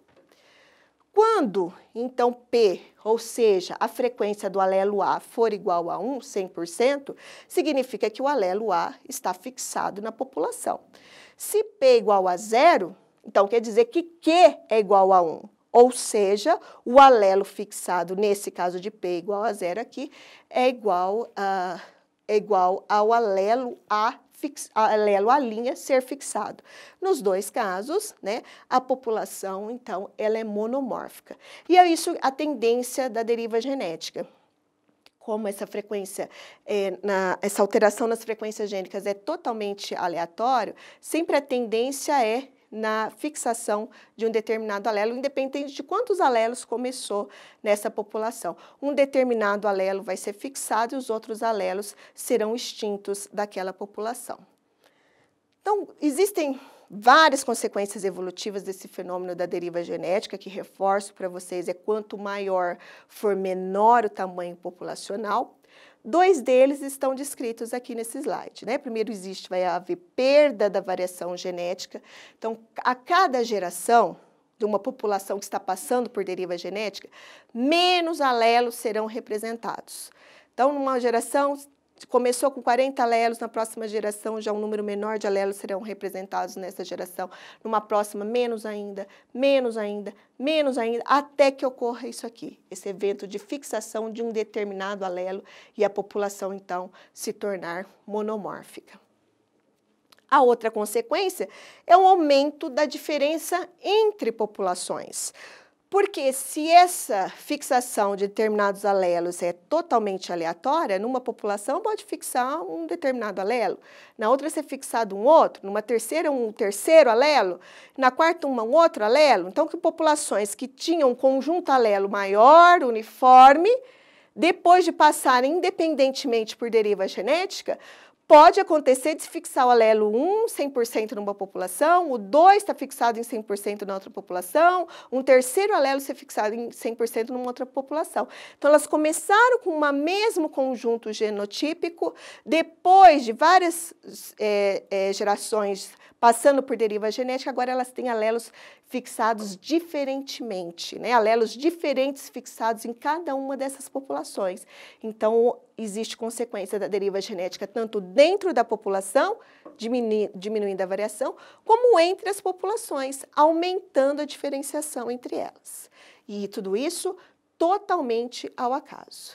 Quando, então, P, ou seja, a frequência do alelo A for igual a 1, 100%, significa que o alelo A está fixado na população. Se P é igual a zero, então quer dizer que Q é igual a 1, ou seja, o alelo fixado, nesse caso de P igual a zero aqui, é igual a é igual ao alelo A fix, alelo à linha ser fixado. Nos dois casos, né, a população, então, ela é monomórfica. E é isso a tendência da deriva genética como essa frequência, é, na, essa alteração nas frequências gênicas é totalmente aleatório, sempre a tendência é na fixação de um determinado alelo, independente de quantos alelos começou nessa população. Um determinado alelo vai ser fixado e os outros alelos serão extintos daquela população. Então, existem várias consequências evolutivas desse fenômeno da deriva genética, que reforço para vocês, é quanto maior for menor o tamanho populacional, Dois deles estão descritos aqui nesse slide. Né? Primeiro existe, vai haver perda da variação genética. Então, a cada geração de uma população que está passando por deriva genética, menos alelos serão representados. Então, numa geração começou com 40 alelos, na próxima geração já é um número menor de alelos serão representados nessa geração, numa próxima menos ainda, menos ainda, menos ainda, até que ocorra isso aqui, esse evento de fixação de um determinado alelo e a população então se tornar monomórfica. A outra consequência é um aumento da diferença entre populações. Porque se essa fixação de determinados alelos é totalmente aleatória, numa população pode fixar um determinado alelo, na outra ser fixado um outro, numa terceira um terceiro alelo, na quarta uma, um outro alelo. Então, que populações que tinham um conjunto alelo maior, uniforme, depois de passarem independentemente por deriva genética, Pode acontecer de se fixar o alelo 1 100% numa população, o 2 está fixado em 100% na outra população, um terceiro alelo ser fixado em 100% numa outra população. Então, elas começaram com o mesmo conjunto genotípico, depois de várias é, é, gerações passando por deriva genética, agora elas têm alelos fixados diferentemente, né? alelos diferentes fixados em cada uma dessas populações. Então, existe consequência da deriva genética tanto dentro da população, diminuindo a variação, como entre as populações, aumentando a diferenciação entre elas. E tudo isso totalmente ao acaso.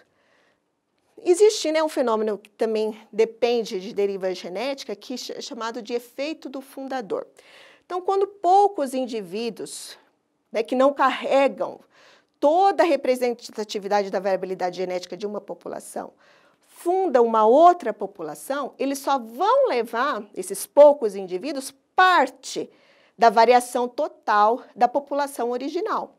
Existe né, um fenômeno que também depende de deriva genética, que é chamado de efeito do fundador. Então, quando poucos indivíduos né, que não carregam toda a representatividade da variabilidade genética de uma população fundam uma outra população, eles só vão levar, esses poucos indivíduos, parte da variação total da população original.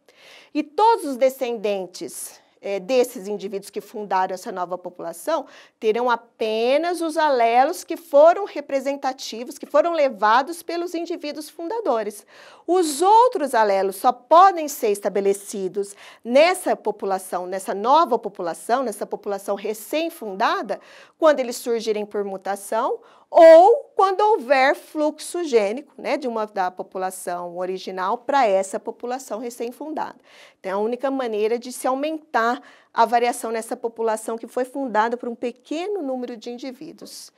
E todos os descendentes é, desses indivíduos que fundaram essa nova população terão apenas os alelos que foram representativos, que foram levados pelos indivíduos fundadores. Os outros alelos só podem ser estabelecidos nessa população, nessa nova população, nessa população recém-fundada, quando eles surgirem por mutação ou quando houver fluxo gênico né, de uma da população original para essa população recém-fundada. Então, é a única maneira de se aumentar a variação nessa população que foi fundada por um pequeno número de indivíduos.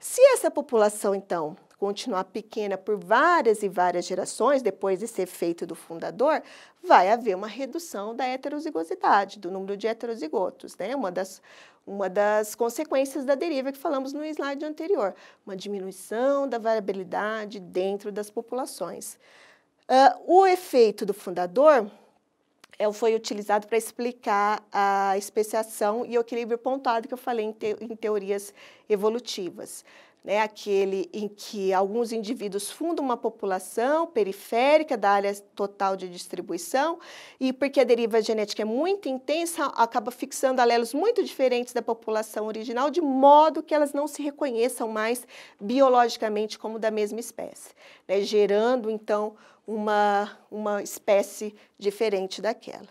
Se essa população, então, continuar pequena por várias e várias gerações, depois desse efeito do fundador, vai haver uma redução da heterozigosidade, do número de heterozigotos, né? Uma das, uma das consequências da deriva que falamos no slide anterior, uma diminuição da variabilidade dentro das populações. Uh, o efeito do fundador é, foi utilizado para explicar a especiação e o equilíbrio pontuado que eu falei em, te em teorias evolutivas né, aquele em que alguns indivíduos fundam uma população periférica da área total de distribuição, e porque a deriva genética é muito intensa, acaba fixando alelos muito diferentes da população original, de modo que elas não se reconheçam mais biologicamente como da mesma espécie, né, gerando então uma, uma espécie diferente daquela.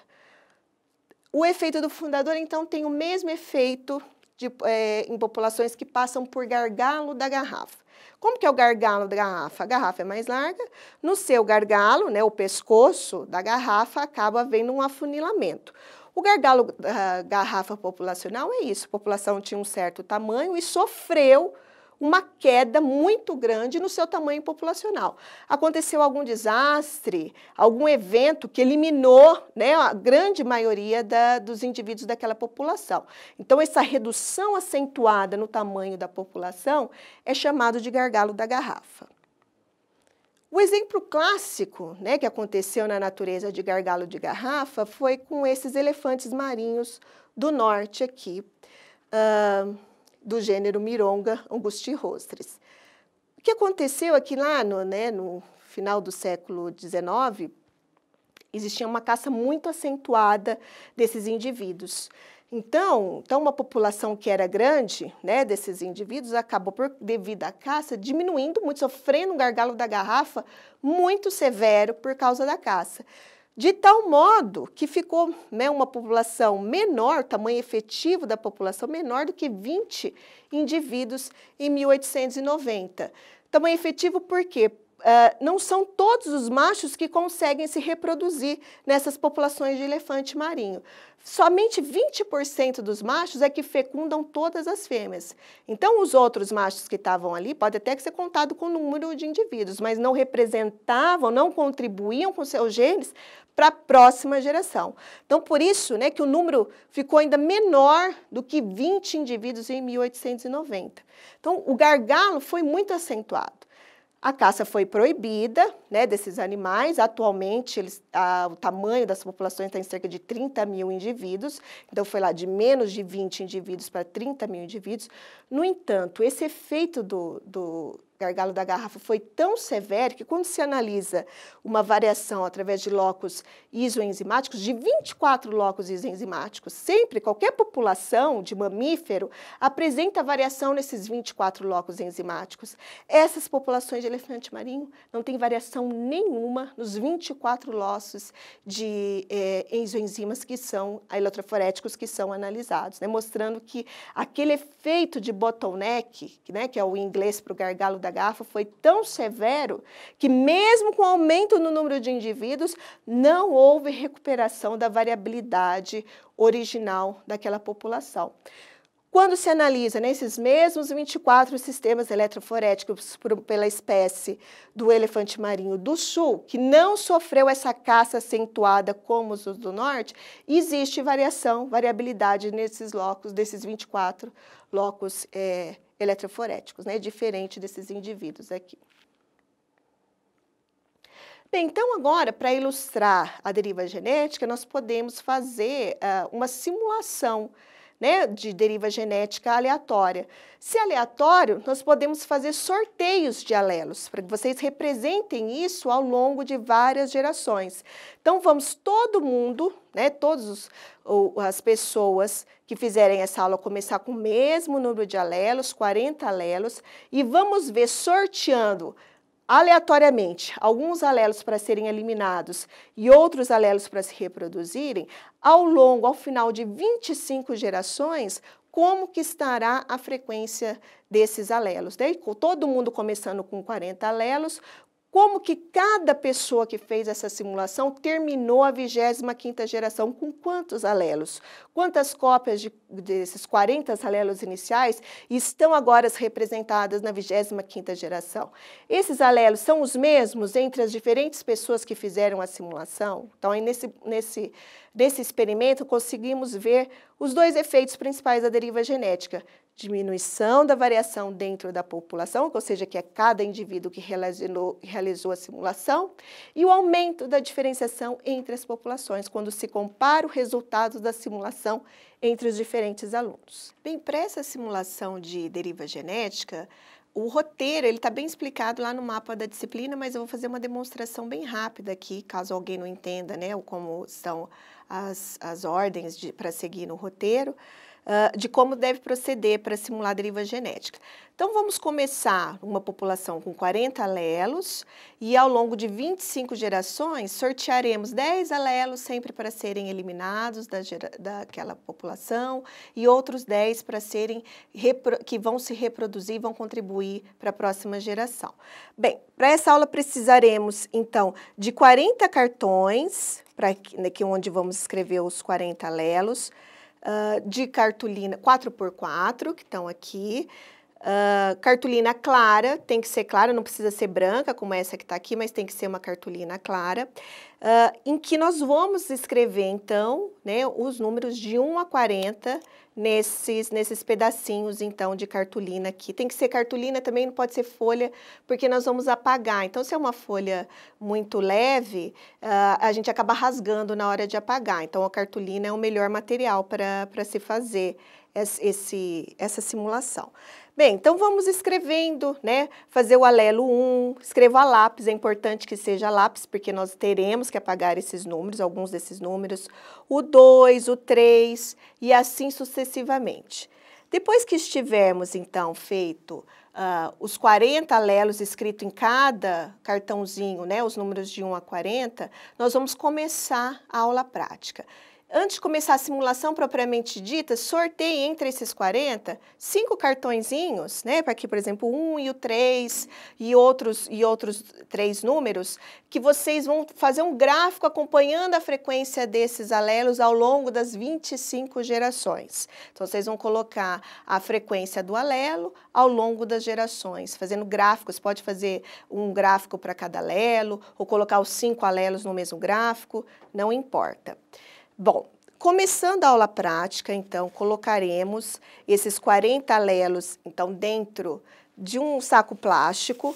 O efeito do fundador, então, tem o mesmo efeito de, é, em populações que passam por gargalo da garrafa. Como que é o gargalo da garrafa? A garrafa é mais larga, no seu gargalo, né, o pescoço da garrafa acaba vendo um afunilamento. O gargalo da ah, garrafa populacional é isso, a população tinha um certo tamanho e sofreu uma queda muito grande no seu tamanho populacional. Aconteceu algum desastre, algum evento que eliminou né, a grande maioria da, dos indivíduos daquela população. Então, essa redução acentuada no tamanho da população é chamado de gargalo da garrafa. O exemplo clássico né, que aconteceu na natureza de gargalo de garrafa foi com esses elefantes marinhos do norte aqui. Uh, do gênero Mironga angusti rostris. O que aconteceu é que lá no, né, no final do século XIX, existia uma caça muito acentuada desses indivíduos. Então, então uma população que era grande, né, desses indivíduos, acabou por, devido à caça diminuindo muito, sofrendo um gargalo da garrafa muito severo por causa da caça de tal modo que ficou né, uma população menor, tamanho efetivo da população menor do que 20 indivíduos em 1890. Tamanho efetivo por quê? Uh, não são todos os machos que conseguem se reproduzir nessas populações de elefante marinho. Somente 20% dos machos é que fecundam todas as fêmeas. Então, os outros machos que estavam ali pode até ser contado com o número de indivíduos, mas não representavam, não contribuíam com seus genes para a próxima geração. Então, por isso né, que o número ficou ainda menor do que 20 indivíduos em 1890. Então, o gargalo foi muito acentuado. A caça foi proibida né, desses animais. Atualmente, eles, a, o tamanho das populações está em cerca de 30 mil indivíduos. Então, foi lá de menos de 20 indivíduos para 30 mil indivíduos. No entanto, esse efeito do, do gargalo da garrafa foi tão severo que quando se analisa uma variação através de locos isoenzimáticos, de 24 locos isoenzimáticos, sempre qualquer população de mamífero apresenta variação nesses 24 locos enzimáticos. Essas populações de elefante marinho não tem variação nenhuma nos 24 locos de é, que são eletroforéticos que são analisados, né? mostrando que aquele efeito de bottleneck, né, que é o inglês para o gargalo da garrafa foi tão severo que, mesmo com aumento no número de indivíduos, não houve recuperação da variabilidade original daquela população. Quando se analisa nesses né, mesmos 24 sistemas eletroforéticos por, pela espécie do elefante marinho do sul, que não sofreu essa caça acentuada como os do norte, existe variação, variabilidade nesses locos, desses 24 locos é, eletroforéticos, né? Diferente desses indivíduos aqui. Bem, então agora, para ilustrar a deriva genética, nós podemos fazer uh, uma simulação né, de deriva genética aleatória. Se é aleatório, nós podemos fazer sorteios de alelos, para que vocês representem isso ao longo de várias gerações. Então, vamos todo mundo, né, todas as pessoas que fizerem essa aula começar com o mesmo número de alelos, 40 alelos, e vamos ver sorteando aleatoriamente alguns alelos para serem eliminados e outros alelos para se reproduzirem, ao longo, ao final de 25 gerações, como que estará a frequência desses alelos. Daí, todo mundo começando com 40 alelos, como que cada pessoa que fez essa simulação terminou a 25ª geração, com quantos alelos, quantas cópias de, desses 40 alelos iniciais estão agora representadas na 25ª geração. Esses alelos são os mesmos entre as diferentes pessoas que fizeram a simulação? Então, nesse, nesse, nesse experimento, conseguimos ver os dois efeitos principais da deriva genética, diminuição da variação dentro da população, ou seja, que é cada indivíduo que realizou, realizou, a simulação, e o aumento da diferenciação entre as populações, quando se compara o resultado da simulação entre os diferentes alunos. Bem, para essa simulação de deriva genética, o roteiro ele está bem explicado lá no mapa da disciplina, mas eu vou fazer uma demonstração bem rápida aqui, caso alguém não entenda, né, como são as, as ordens para seguir no roteiro uh, de como deve proceder para simular deriva genética. Então, vamos começar uma população com 40 alelos e, ao longo de 25 gerações, sortearemos 10 alelos sempre para serem eliminados da, daquela população e outros 10 para serem que vão se reproduzir e vão contribuir para a próxima geração. Bem, para essa aula precisaremos, então, de 40 cartões, para aqui né, é onde vamos escrever os 40 alelos, uh, de cartolina 4x4, que estão aqui. Uh, cartolina clara, tem que ser clara, não precisa ser branca, como essa que está aqui, mas tem que ser uma cartolina clara, uh, em que nós vamos escrever, então, né, os números de 1 a 40 nesses, nesses pedacinhos, então, de cartolina aqui. Tem que ser cartolina também, não pode ser folha, porque nós vamos apagar. Então, se é uma folha muito leve, uh, a gente acaba rasgando na hora de apagar. Então, a cartolina é o melhor material para se fazer esse, essa simulação. Bem, então vamos escrevendo, né? Fazer o alelo 1, escreva lápis, é importante que seja lápis, porque nós teremos que apagar esses números, alguns desses números, o 2, o 3 e assim sucessivamente. Depois que estivermos, então, feito uh, os 40 alelos escritos em cada cartãozinho, né, os números de 1 a 40, nós vamos começar a aula prática. Antes de começar a simulação propriamente dita, sorteie entre esses 40 cinco cartõezinhos, né? Para que, por exemplo, um e o três e outros e outros três números, que vocês vão fazer um gráfico acompanhando a frequência desses alelos ao longo das 25 gerações. Então, vocês vão colocar a frequência do alelo ao longo das gerações, fazendo gráficos. Pode fazer um gráfico para cada alelo ou colocar os cinco alelos no mesmo gráfico, não importa. Bom, começando a aula prática, então, colocaremos esses 40 alelos, então, dentro de um saco plástico.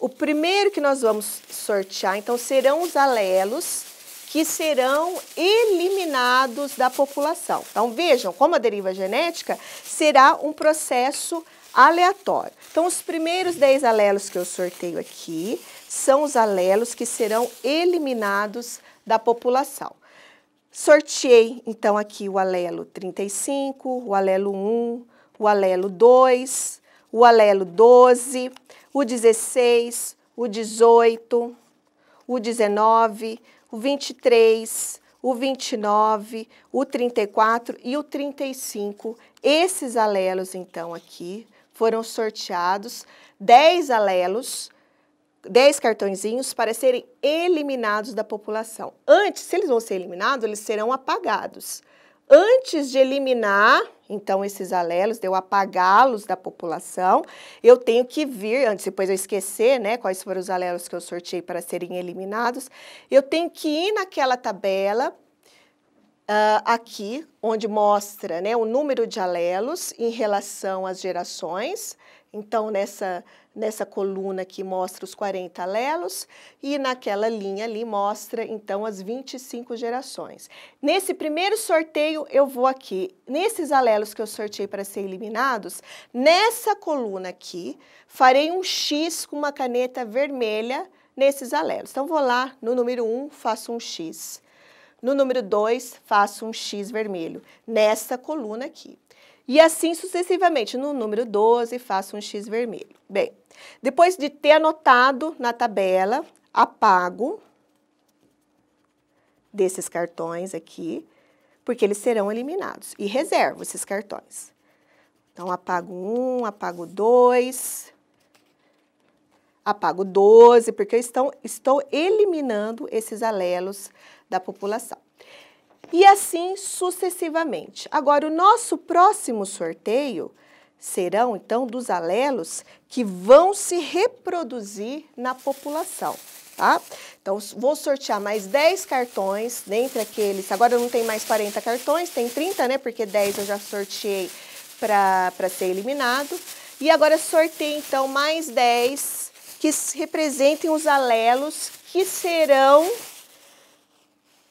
O primeiro que nós vamos sortear, então, serão os alelos que serão eliminados da população. Então, vejam como a deriva genética será um processo aleatório. Então, os primeiros 10 alelos que eu sorteio aqui são os alelos que serão eliminados da população. Sorteei então aqui o alelo 35, o alelo 1, o alelo 2, o alelo 12, o 16, o 18, o 19, o 23, o 29, o 34 e o 35. Esses alelos então aqui foram sorteados 10 alelos 10 cartõezinhos para serem eliminados da população. Antes, se eles vão ser eliminados, eles serão apagados. Antes de eliminar, então, esses alelos, de eu apagá-los da população, eu tenho que vir, antes depois eu esquecer, né, quais foram os alelos que eu sorteei para serem eliminados, eu tenho que ir naquela tabela Uh, aqui, onde mostra né, o número de alelos em relação às gerações. Então, nessa, nessa coluna que mostra os 40 alelos e naquela linha ali mostra, então, as 25 gerações. Nesse primeiro sorteio, eu vou aqui, nesses alelos que eu sorteei para ser eliminados, nessa coluna aqui, farei um X com uma caneta vermelha nesses alelos. Então, vou lá no número 1, faço um X. No número 2, faço um X vermelho, nessa coluna aqui. E assim sucessivamente. No número 12, faço um X vermelho. Bem, depois de ter anotado na tabela, apago desses cartões aqui, porque eles serão eliminados. E reservo esses cartões. Então, apago um, apago dois, apago 12, porque eu estou, estou eliminando esses alelos da população e assim sucessivamente. Agora, o nosso próximo sorteio serão então dos alelos que vão se reproduzir na população. Tá? Então, vou sortear mais 10 cartões dentre aqueles. Agora não tem mais 40 cartões, tem 30, né? Porque 10 eu já sorteei para ser eliminado. E agora sorteio, então, mais 10 que representem os alelos que serão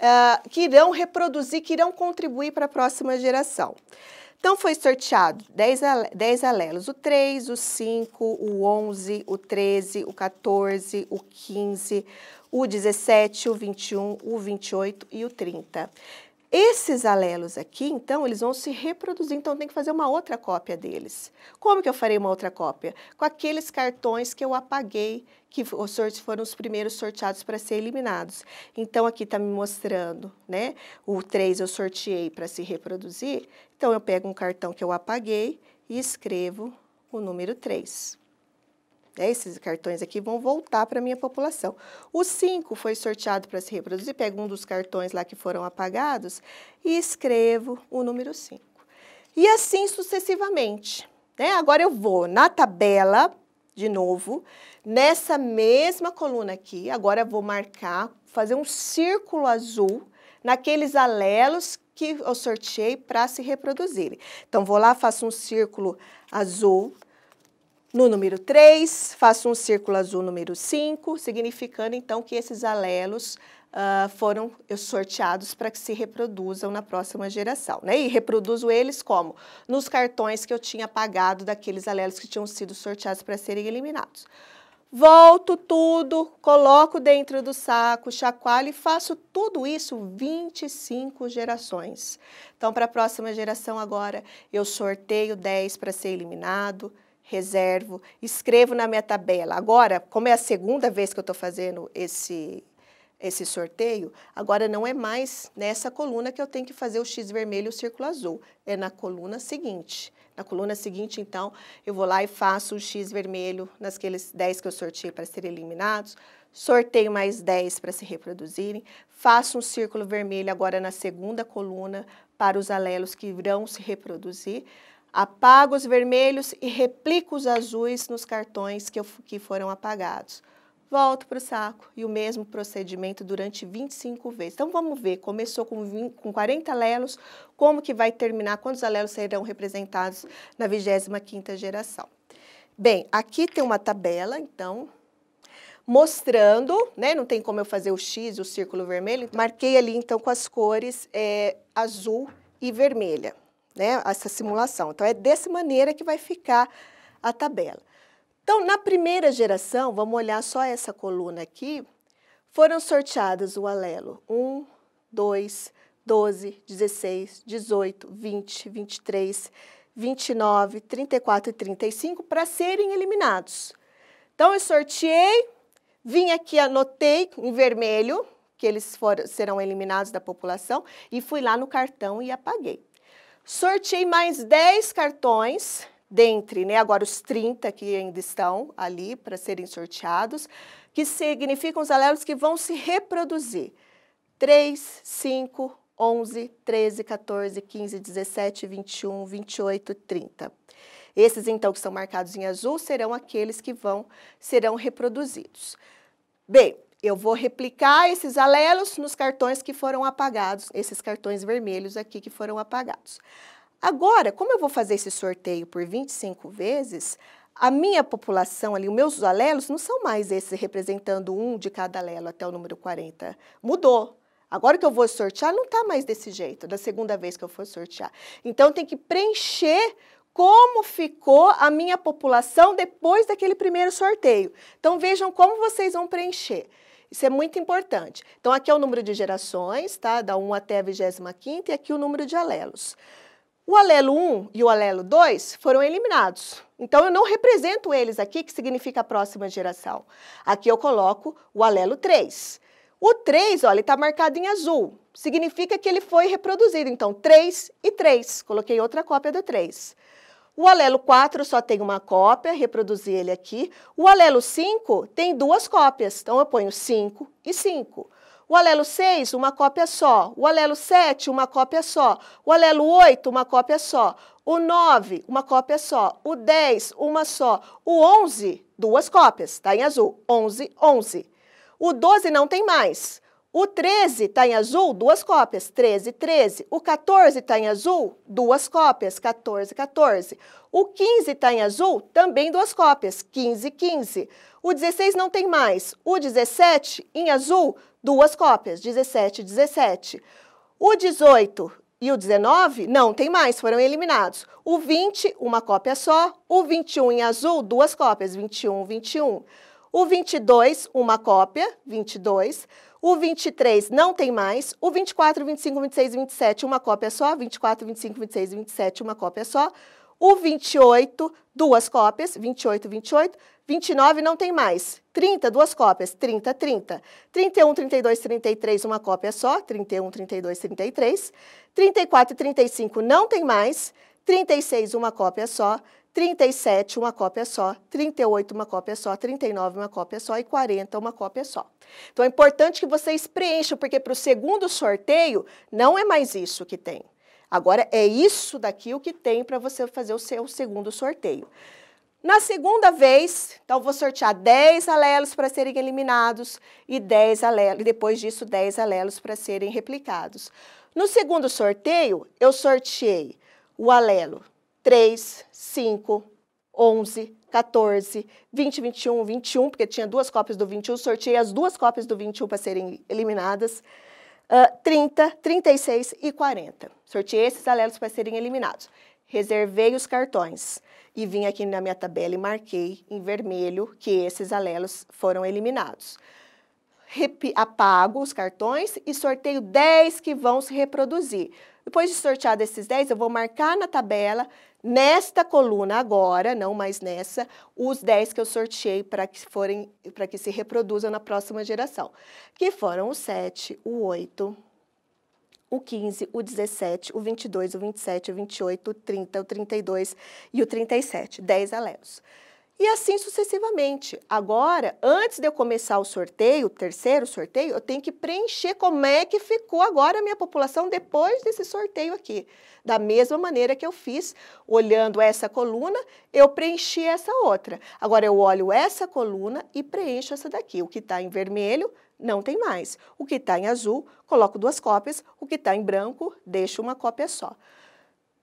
ah, que irão reproduzir, que irão contribuir para a próxima geração. Então, foi sorteado 10, 10 alelos: o 3, o 5, o 11, o 13, o 14, o 15, o 17, o 21, o 28 e o 30. Esses alelos aqui, então, eles vão se reproduzir, então tem que fazer uma outra cópia deles. Como que eu farei uma outra cópia? Com aqueles cartões que eu apaguei, que foram os primeiros sorteados para ser eliminados. Então, aqui está me mostrando, né? O 3 eu sorteei para se reproduzir. Então, eu pego um cartão que eu apaguei e escrevo o número 3. Né? Esses cartões aqui vão voltar para a minha população. O 5 foi sorteado para se reproduzir, pego um dos cartões lá que foram apagados e escrevo o número 5. E assim sucessivamente. Né? Agora eu vou na tabela, de novo, nessa mesma coluna aqui, agora eu vou marcar, fazer um círculo azul naqueles alelos que eu sorteei para se reproduzirem. Então, vou lá, faço um círculo azul, no número 3, faço um círculo azul número 5, significando então que esses alelos uh, foram sorteados para que se reproduzam na próxima geração. Né? E reproduzo eles como? Nos cartões que eu tinha pagado daqueles alelos que tinham sido sorteados para serem eliminados. Volto tudo, coloco dentro do saco, chacoalho e faço tudo isso 25 gerações. Então, para a próxima geração agora, eu sorteio 10 para ser eliminado, reservo, escrevo na minha tabela. Agora, como é a segunda vez que eu estou fazendo esse, esse sorteio, agora não é mais nessa coluna que eu tenho que fazer o X vermelho e o círculo azul, é na coluna seguinte. Na coluna seguinte, então, eu vou lá e faço o X vermelho naqueles 10 que eu sorteei para serem eliminados, sorteio mais 10 para se reproduzirem, faço um círculo vermelho agora na segunda coluna para os alelos que irão se reproduzir, Apago os vermelhos e replico os azuis nos cartões que, eu, que foram apagados. Volto para o saco e o mesmo procedimento durante 25 vezes. Então vamos ver, começou com, 20, com 40 alelos, como que vai terminar, quantos alelos serão representados na 25ª geração. Bem, aqui tem uma tabela, então, mostrando, né? Não tem como eu fazer o X, o círculo vermelho. Então, marquei ali, então, com as cores é, azul e vermelha né, essa simulação. Então, é dessa maneira que vai ficar a tabela. Então, na primeira geração, vamos olhar só essa coluna aqui, foram sorteados o alelo 1, 2, 12, 16, 18, 20, 23, 29, 34 e 35 para serem eliminados. Então, eu sorteei, vim aqui, anotei em vermelho que eles foram, serão eliminados da população e fui lá no cartão e apaguei. Sortei mais 10 cartões, dentre, né, agora os 30 que ainda estão ali para serem sorteados, que significam os alelos que vão se reproduzir. 3, 5, 11, 13, 14, 15, 17, 21, 28, 30. Esses então que são marcados em azul serão aqueles que vão serão reproduzidos. Bem, eu vou replicar esses alelos nos cartões que foram apagados, esses cartões vermelhos aqui que foram apagados. Agora, como eu vou fazer esse sorteio por 25 vezes, a minha população ali, os meus alelos, não são mais esses representando um de cada alelo até o número 40. Mudou. Agora que eu vou sortear, não está mais desse jeito, da segunda vez que eu for sortear. Então, tem que preencher como ficou a minha população depois daquele primeiro sorteio. Então, vejam como vocês vão preencher. Isso é muito importante. Então, aqui é o número de gerações, tá? Da 1 até a 25 e aqui o número de alelos. O alelo 1 e o alelo 2 foram eliminados. Então, eu não represento eles aqui, que significa a próxima geração. Aqui eu coloco o alelo 3. O 3, olha, está marcado em azul. Significa que ele foi reproduzido. Então, 3 e 3. Coloquei outra cópia do 3. 3. O alelo 4 só tem uma cópia, reproduzi ele aqui. O alelo 5 tem duas cópias, então eu ponho 5 e 5. O alelo 6, uma cópia só. O alelo 7, uma cópia só. O alelo 8, uma cópia só. O 9, uma cópia só. O 10, uma só. O 11, duas cópias, está em azul. 11, 11. O 12 não tem mais. O 13 está em azul, duas cópias, 13, 13. O 14 está em azul, duas cópias, 14, 14. O 15 está em azul, também duas cópias, 15, 15. O 16 não tem mais. O 17, em azul, duas cópias, 17, 17. O 18 e o 19, não tem mais, foram eliminados. O 20, uma cópia só. O 21 em azul, duas cópias, 21, 21. O 22, uma cópia, 22. O 23 não tem mais. O 24, 25, 26 27, uma cópia só. 24, 25, 26 27, uma cópia só. O 28, duas cópias. 28, 28. 29 não tem mais. 30, duas cópias. 30, 30. 31, 32, 33, uma cópia só. 31, 32, 33. 34 e 35 não tem mais. 36, uma cópia só. 37 uma cópia só, 38 uma cópia só, 39 uma cópia só e 40 uma cópia só. Então é importante que vocês preencham, porque para o segundo sorteio não é mais isso que tem. Agora é isso daqui o que tem para você fazer o seu segundo sorteio. Na segunda vez, então vou sortear 10 alelos para serem eliminados e 10 alelos, e depois disso 10 alelos para serem replicados. No segundo sorteio, eu sorteei o alelo 3, 5, 11, 14, 20, 21, 21, porque tinha duas cópias do 21, sorteei as duas cópias do 21 para serem eliminadas, uh, 30, 36 e 40. Sorteei esses alelos para serem eliminados. Reservei os cartões e vim aqui na minha tabela e marquei em vermelho que esses alelos foram eliminados. Repi apago os cartões e sorteio 10 que vão se reproduzir. Depois de sortear desses 10, eu vou marcar na tabela Nesta coluna agora, não mais nessa, os 10 que eu sorteei para que forem para que se reproduzam na próxima geração, que foram o 7, o 8, o 15, o 17, o 22, o 27, o 28, o 30, o 32 e o 37, 10 alelos. E assim sucessivamente. Agora, antes de eu começar o sorteio, o terceiro sorteio, eu tenho que preencher como é que ficou agora a minha população depois desse sorteio aqui. Da mesma maneira que eu fiz, olhando essa coluna, eu preenchi essa outra. Agora, eu olho essa coluna e preencho essa daqui. O que está em vermelho não tem mais. O que está em azul, coloco duas cópias. O que está em branco, deixo uma cópia só.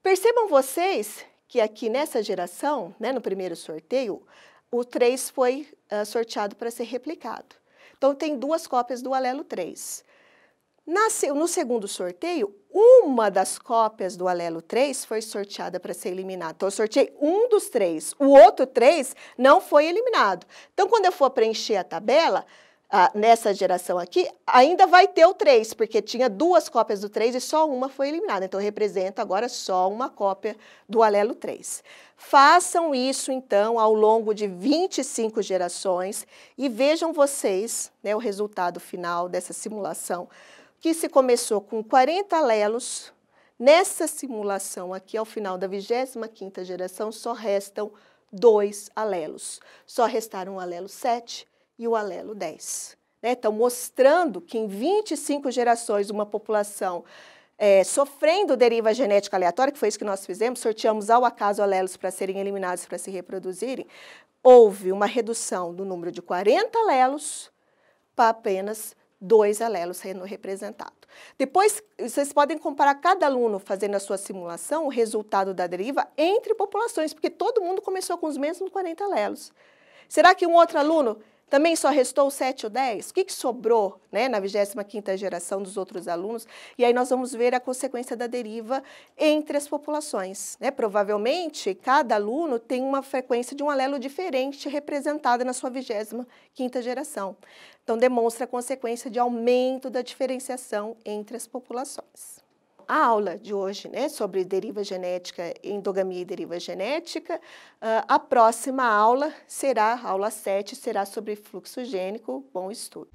Percebam vocês que aqui nessa geração, né, no primeiro sorteio, o 3 foi uh, sorteado para ser replicado. Então, tem duas cópias do alelo 3. Na, no segundo sorteio, uma das cópias do alelo 3 foi sorteada para ser eliminada. Então, eu sorteei um dos três. O outro três não foi eliminado. Então, quando eu for preencher a tabela, ah, nessa geração aqui, ainda vai ter o 3, porque tinha duas cópias do 3 e só uma foi eliminada. Então, representa agora só uma cópia do alelo 3. Façam isso, então, ao longo de 25 gerações e vejam vocês né, o resultado final dessa simulação, que se começou com 40 alelos. Nessa simulação aqui, ao final da 25ª geração, só restam dois alelos. Só restaram o alelo 7, e o alelo 10. Né? Então, mostrando que em 25 gerações, uma população é, sofrendo deriva genética aleatória, que foi isso que nós fizemos, sorteamos ao acaso alelos para serem eliminados para se reproduzirem, houve uma redução do número de 40 alelos para apenas dois alelos sendo representados. Depois, vocês podem comparar cada aluno fazendo a sua simulação, o resultado da deriva entre populações, porque todo mundo começou com os mesmos 40 alelos. Será que um outro aluno também só restou 7 ou 10? O que, que sobrou né, na 25ª geração dos outros alunos? E aí nós vamos ver a consequência da deriva entre as populações. Né? Provavelmente, cada aluno tem uma frequência de um alelo diferente representada na sua 25ª geração. Então, demonstra a consequência de aumento da diferenciação entre as populações a aula de hoje né, sobre deriva genética, endogamia e deriva genética. Uh, a próxima aula será, aula 7, será sobre fluxo gênico. Bom estudo.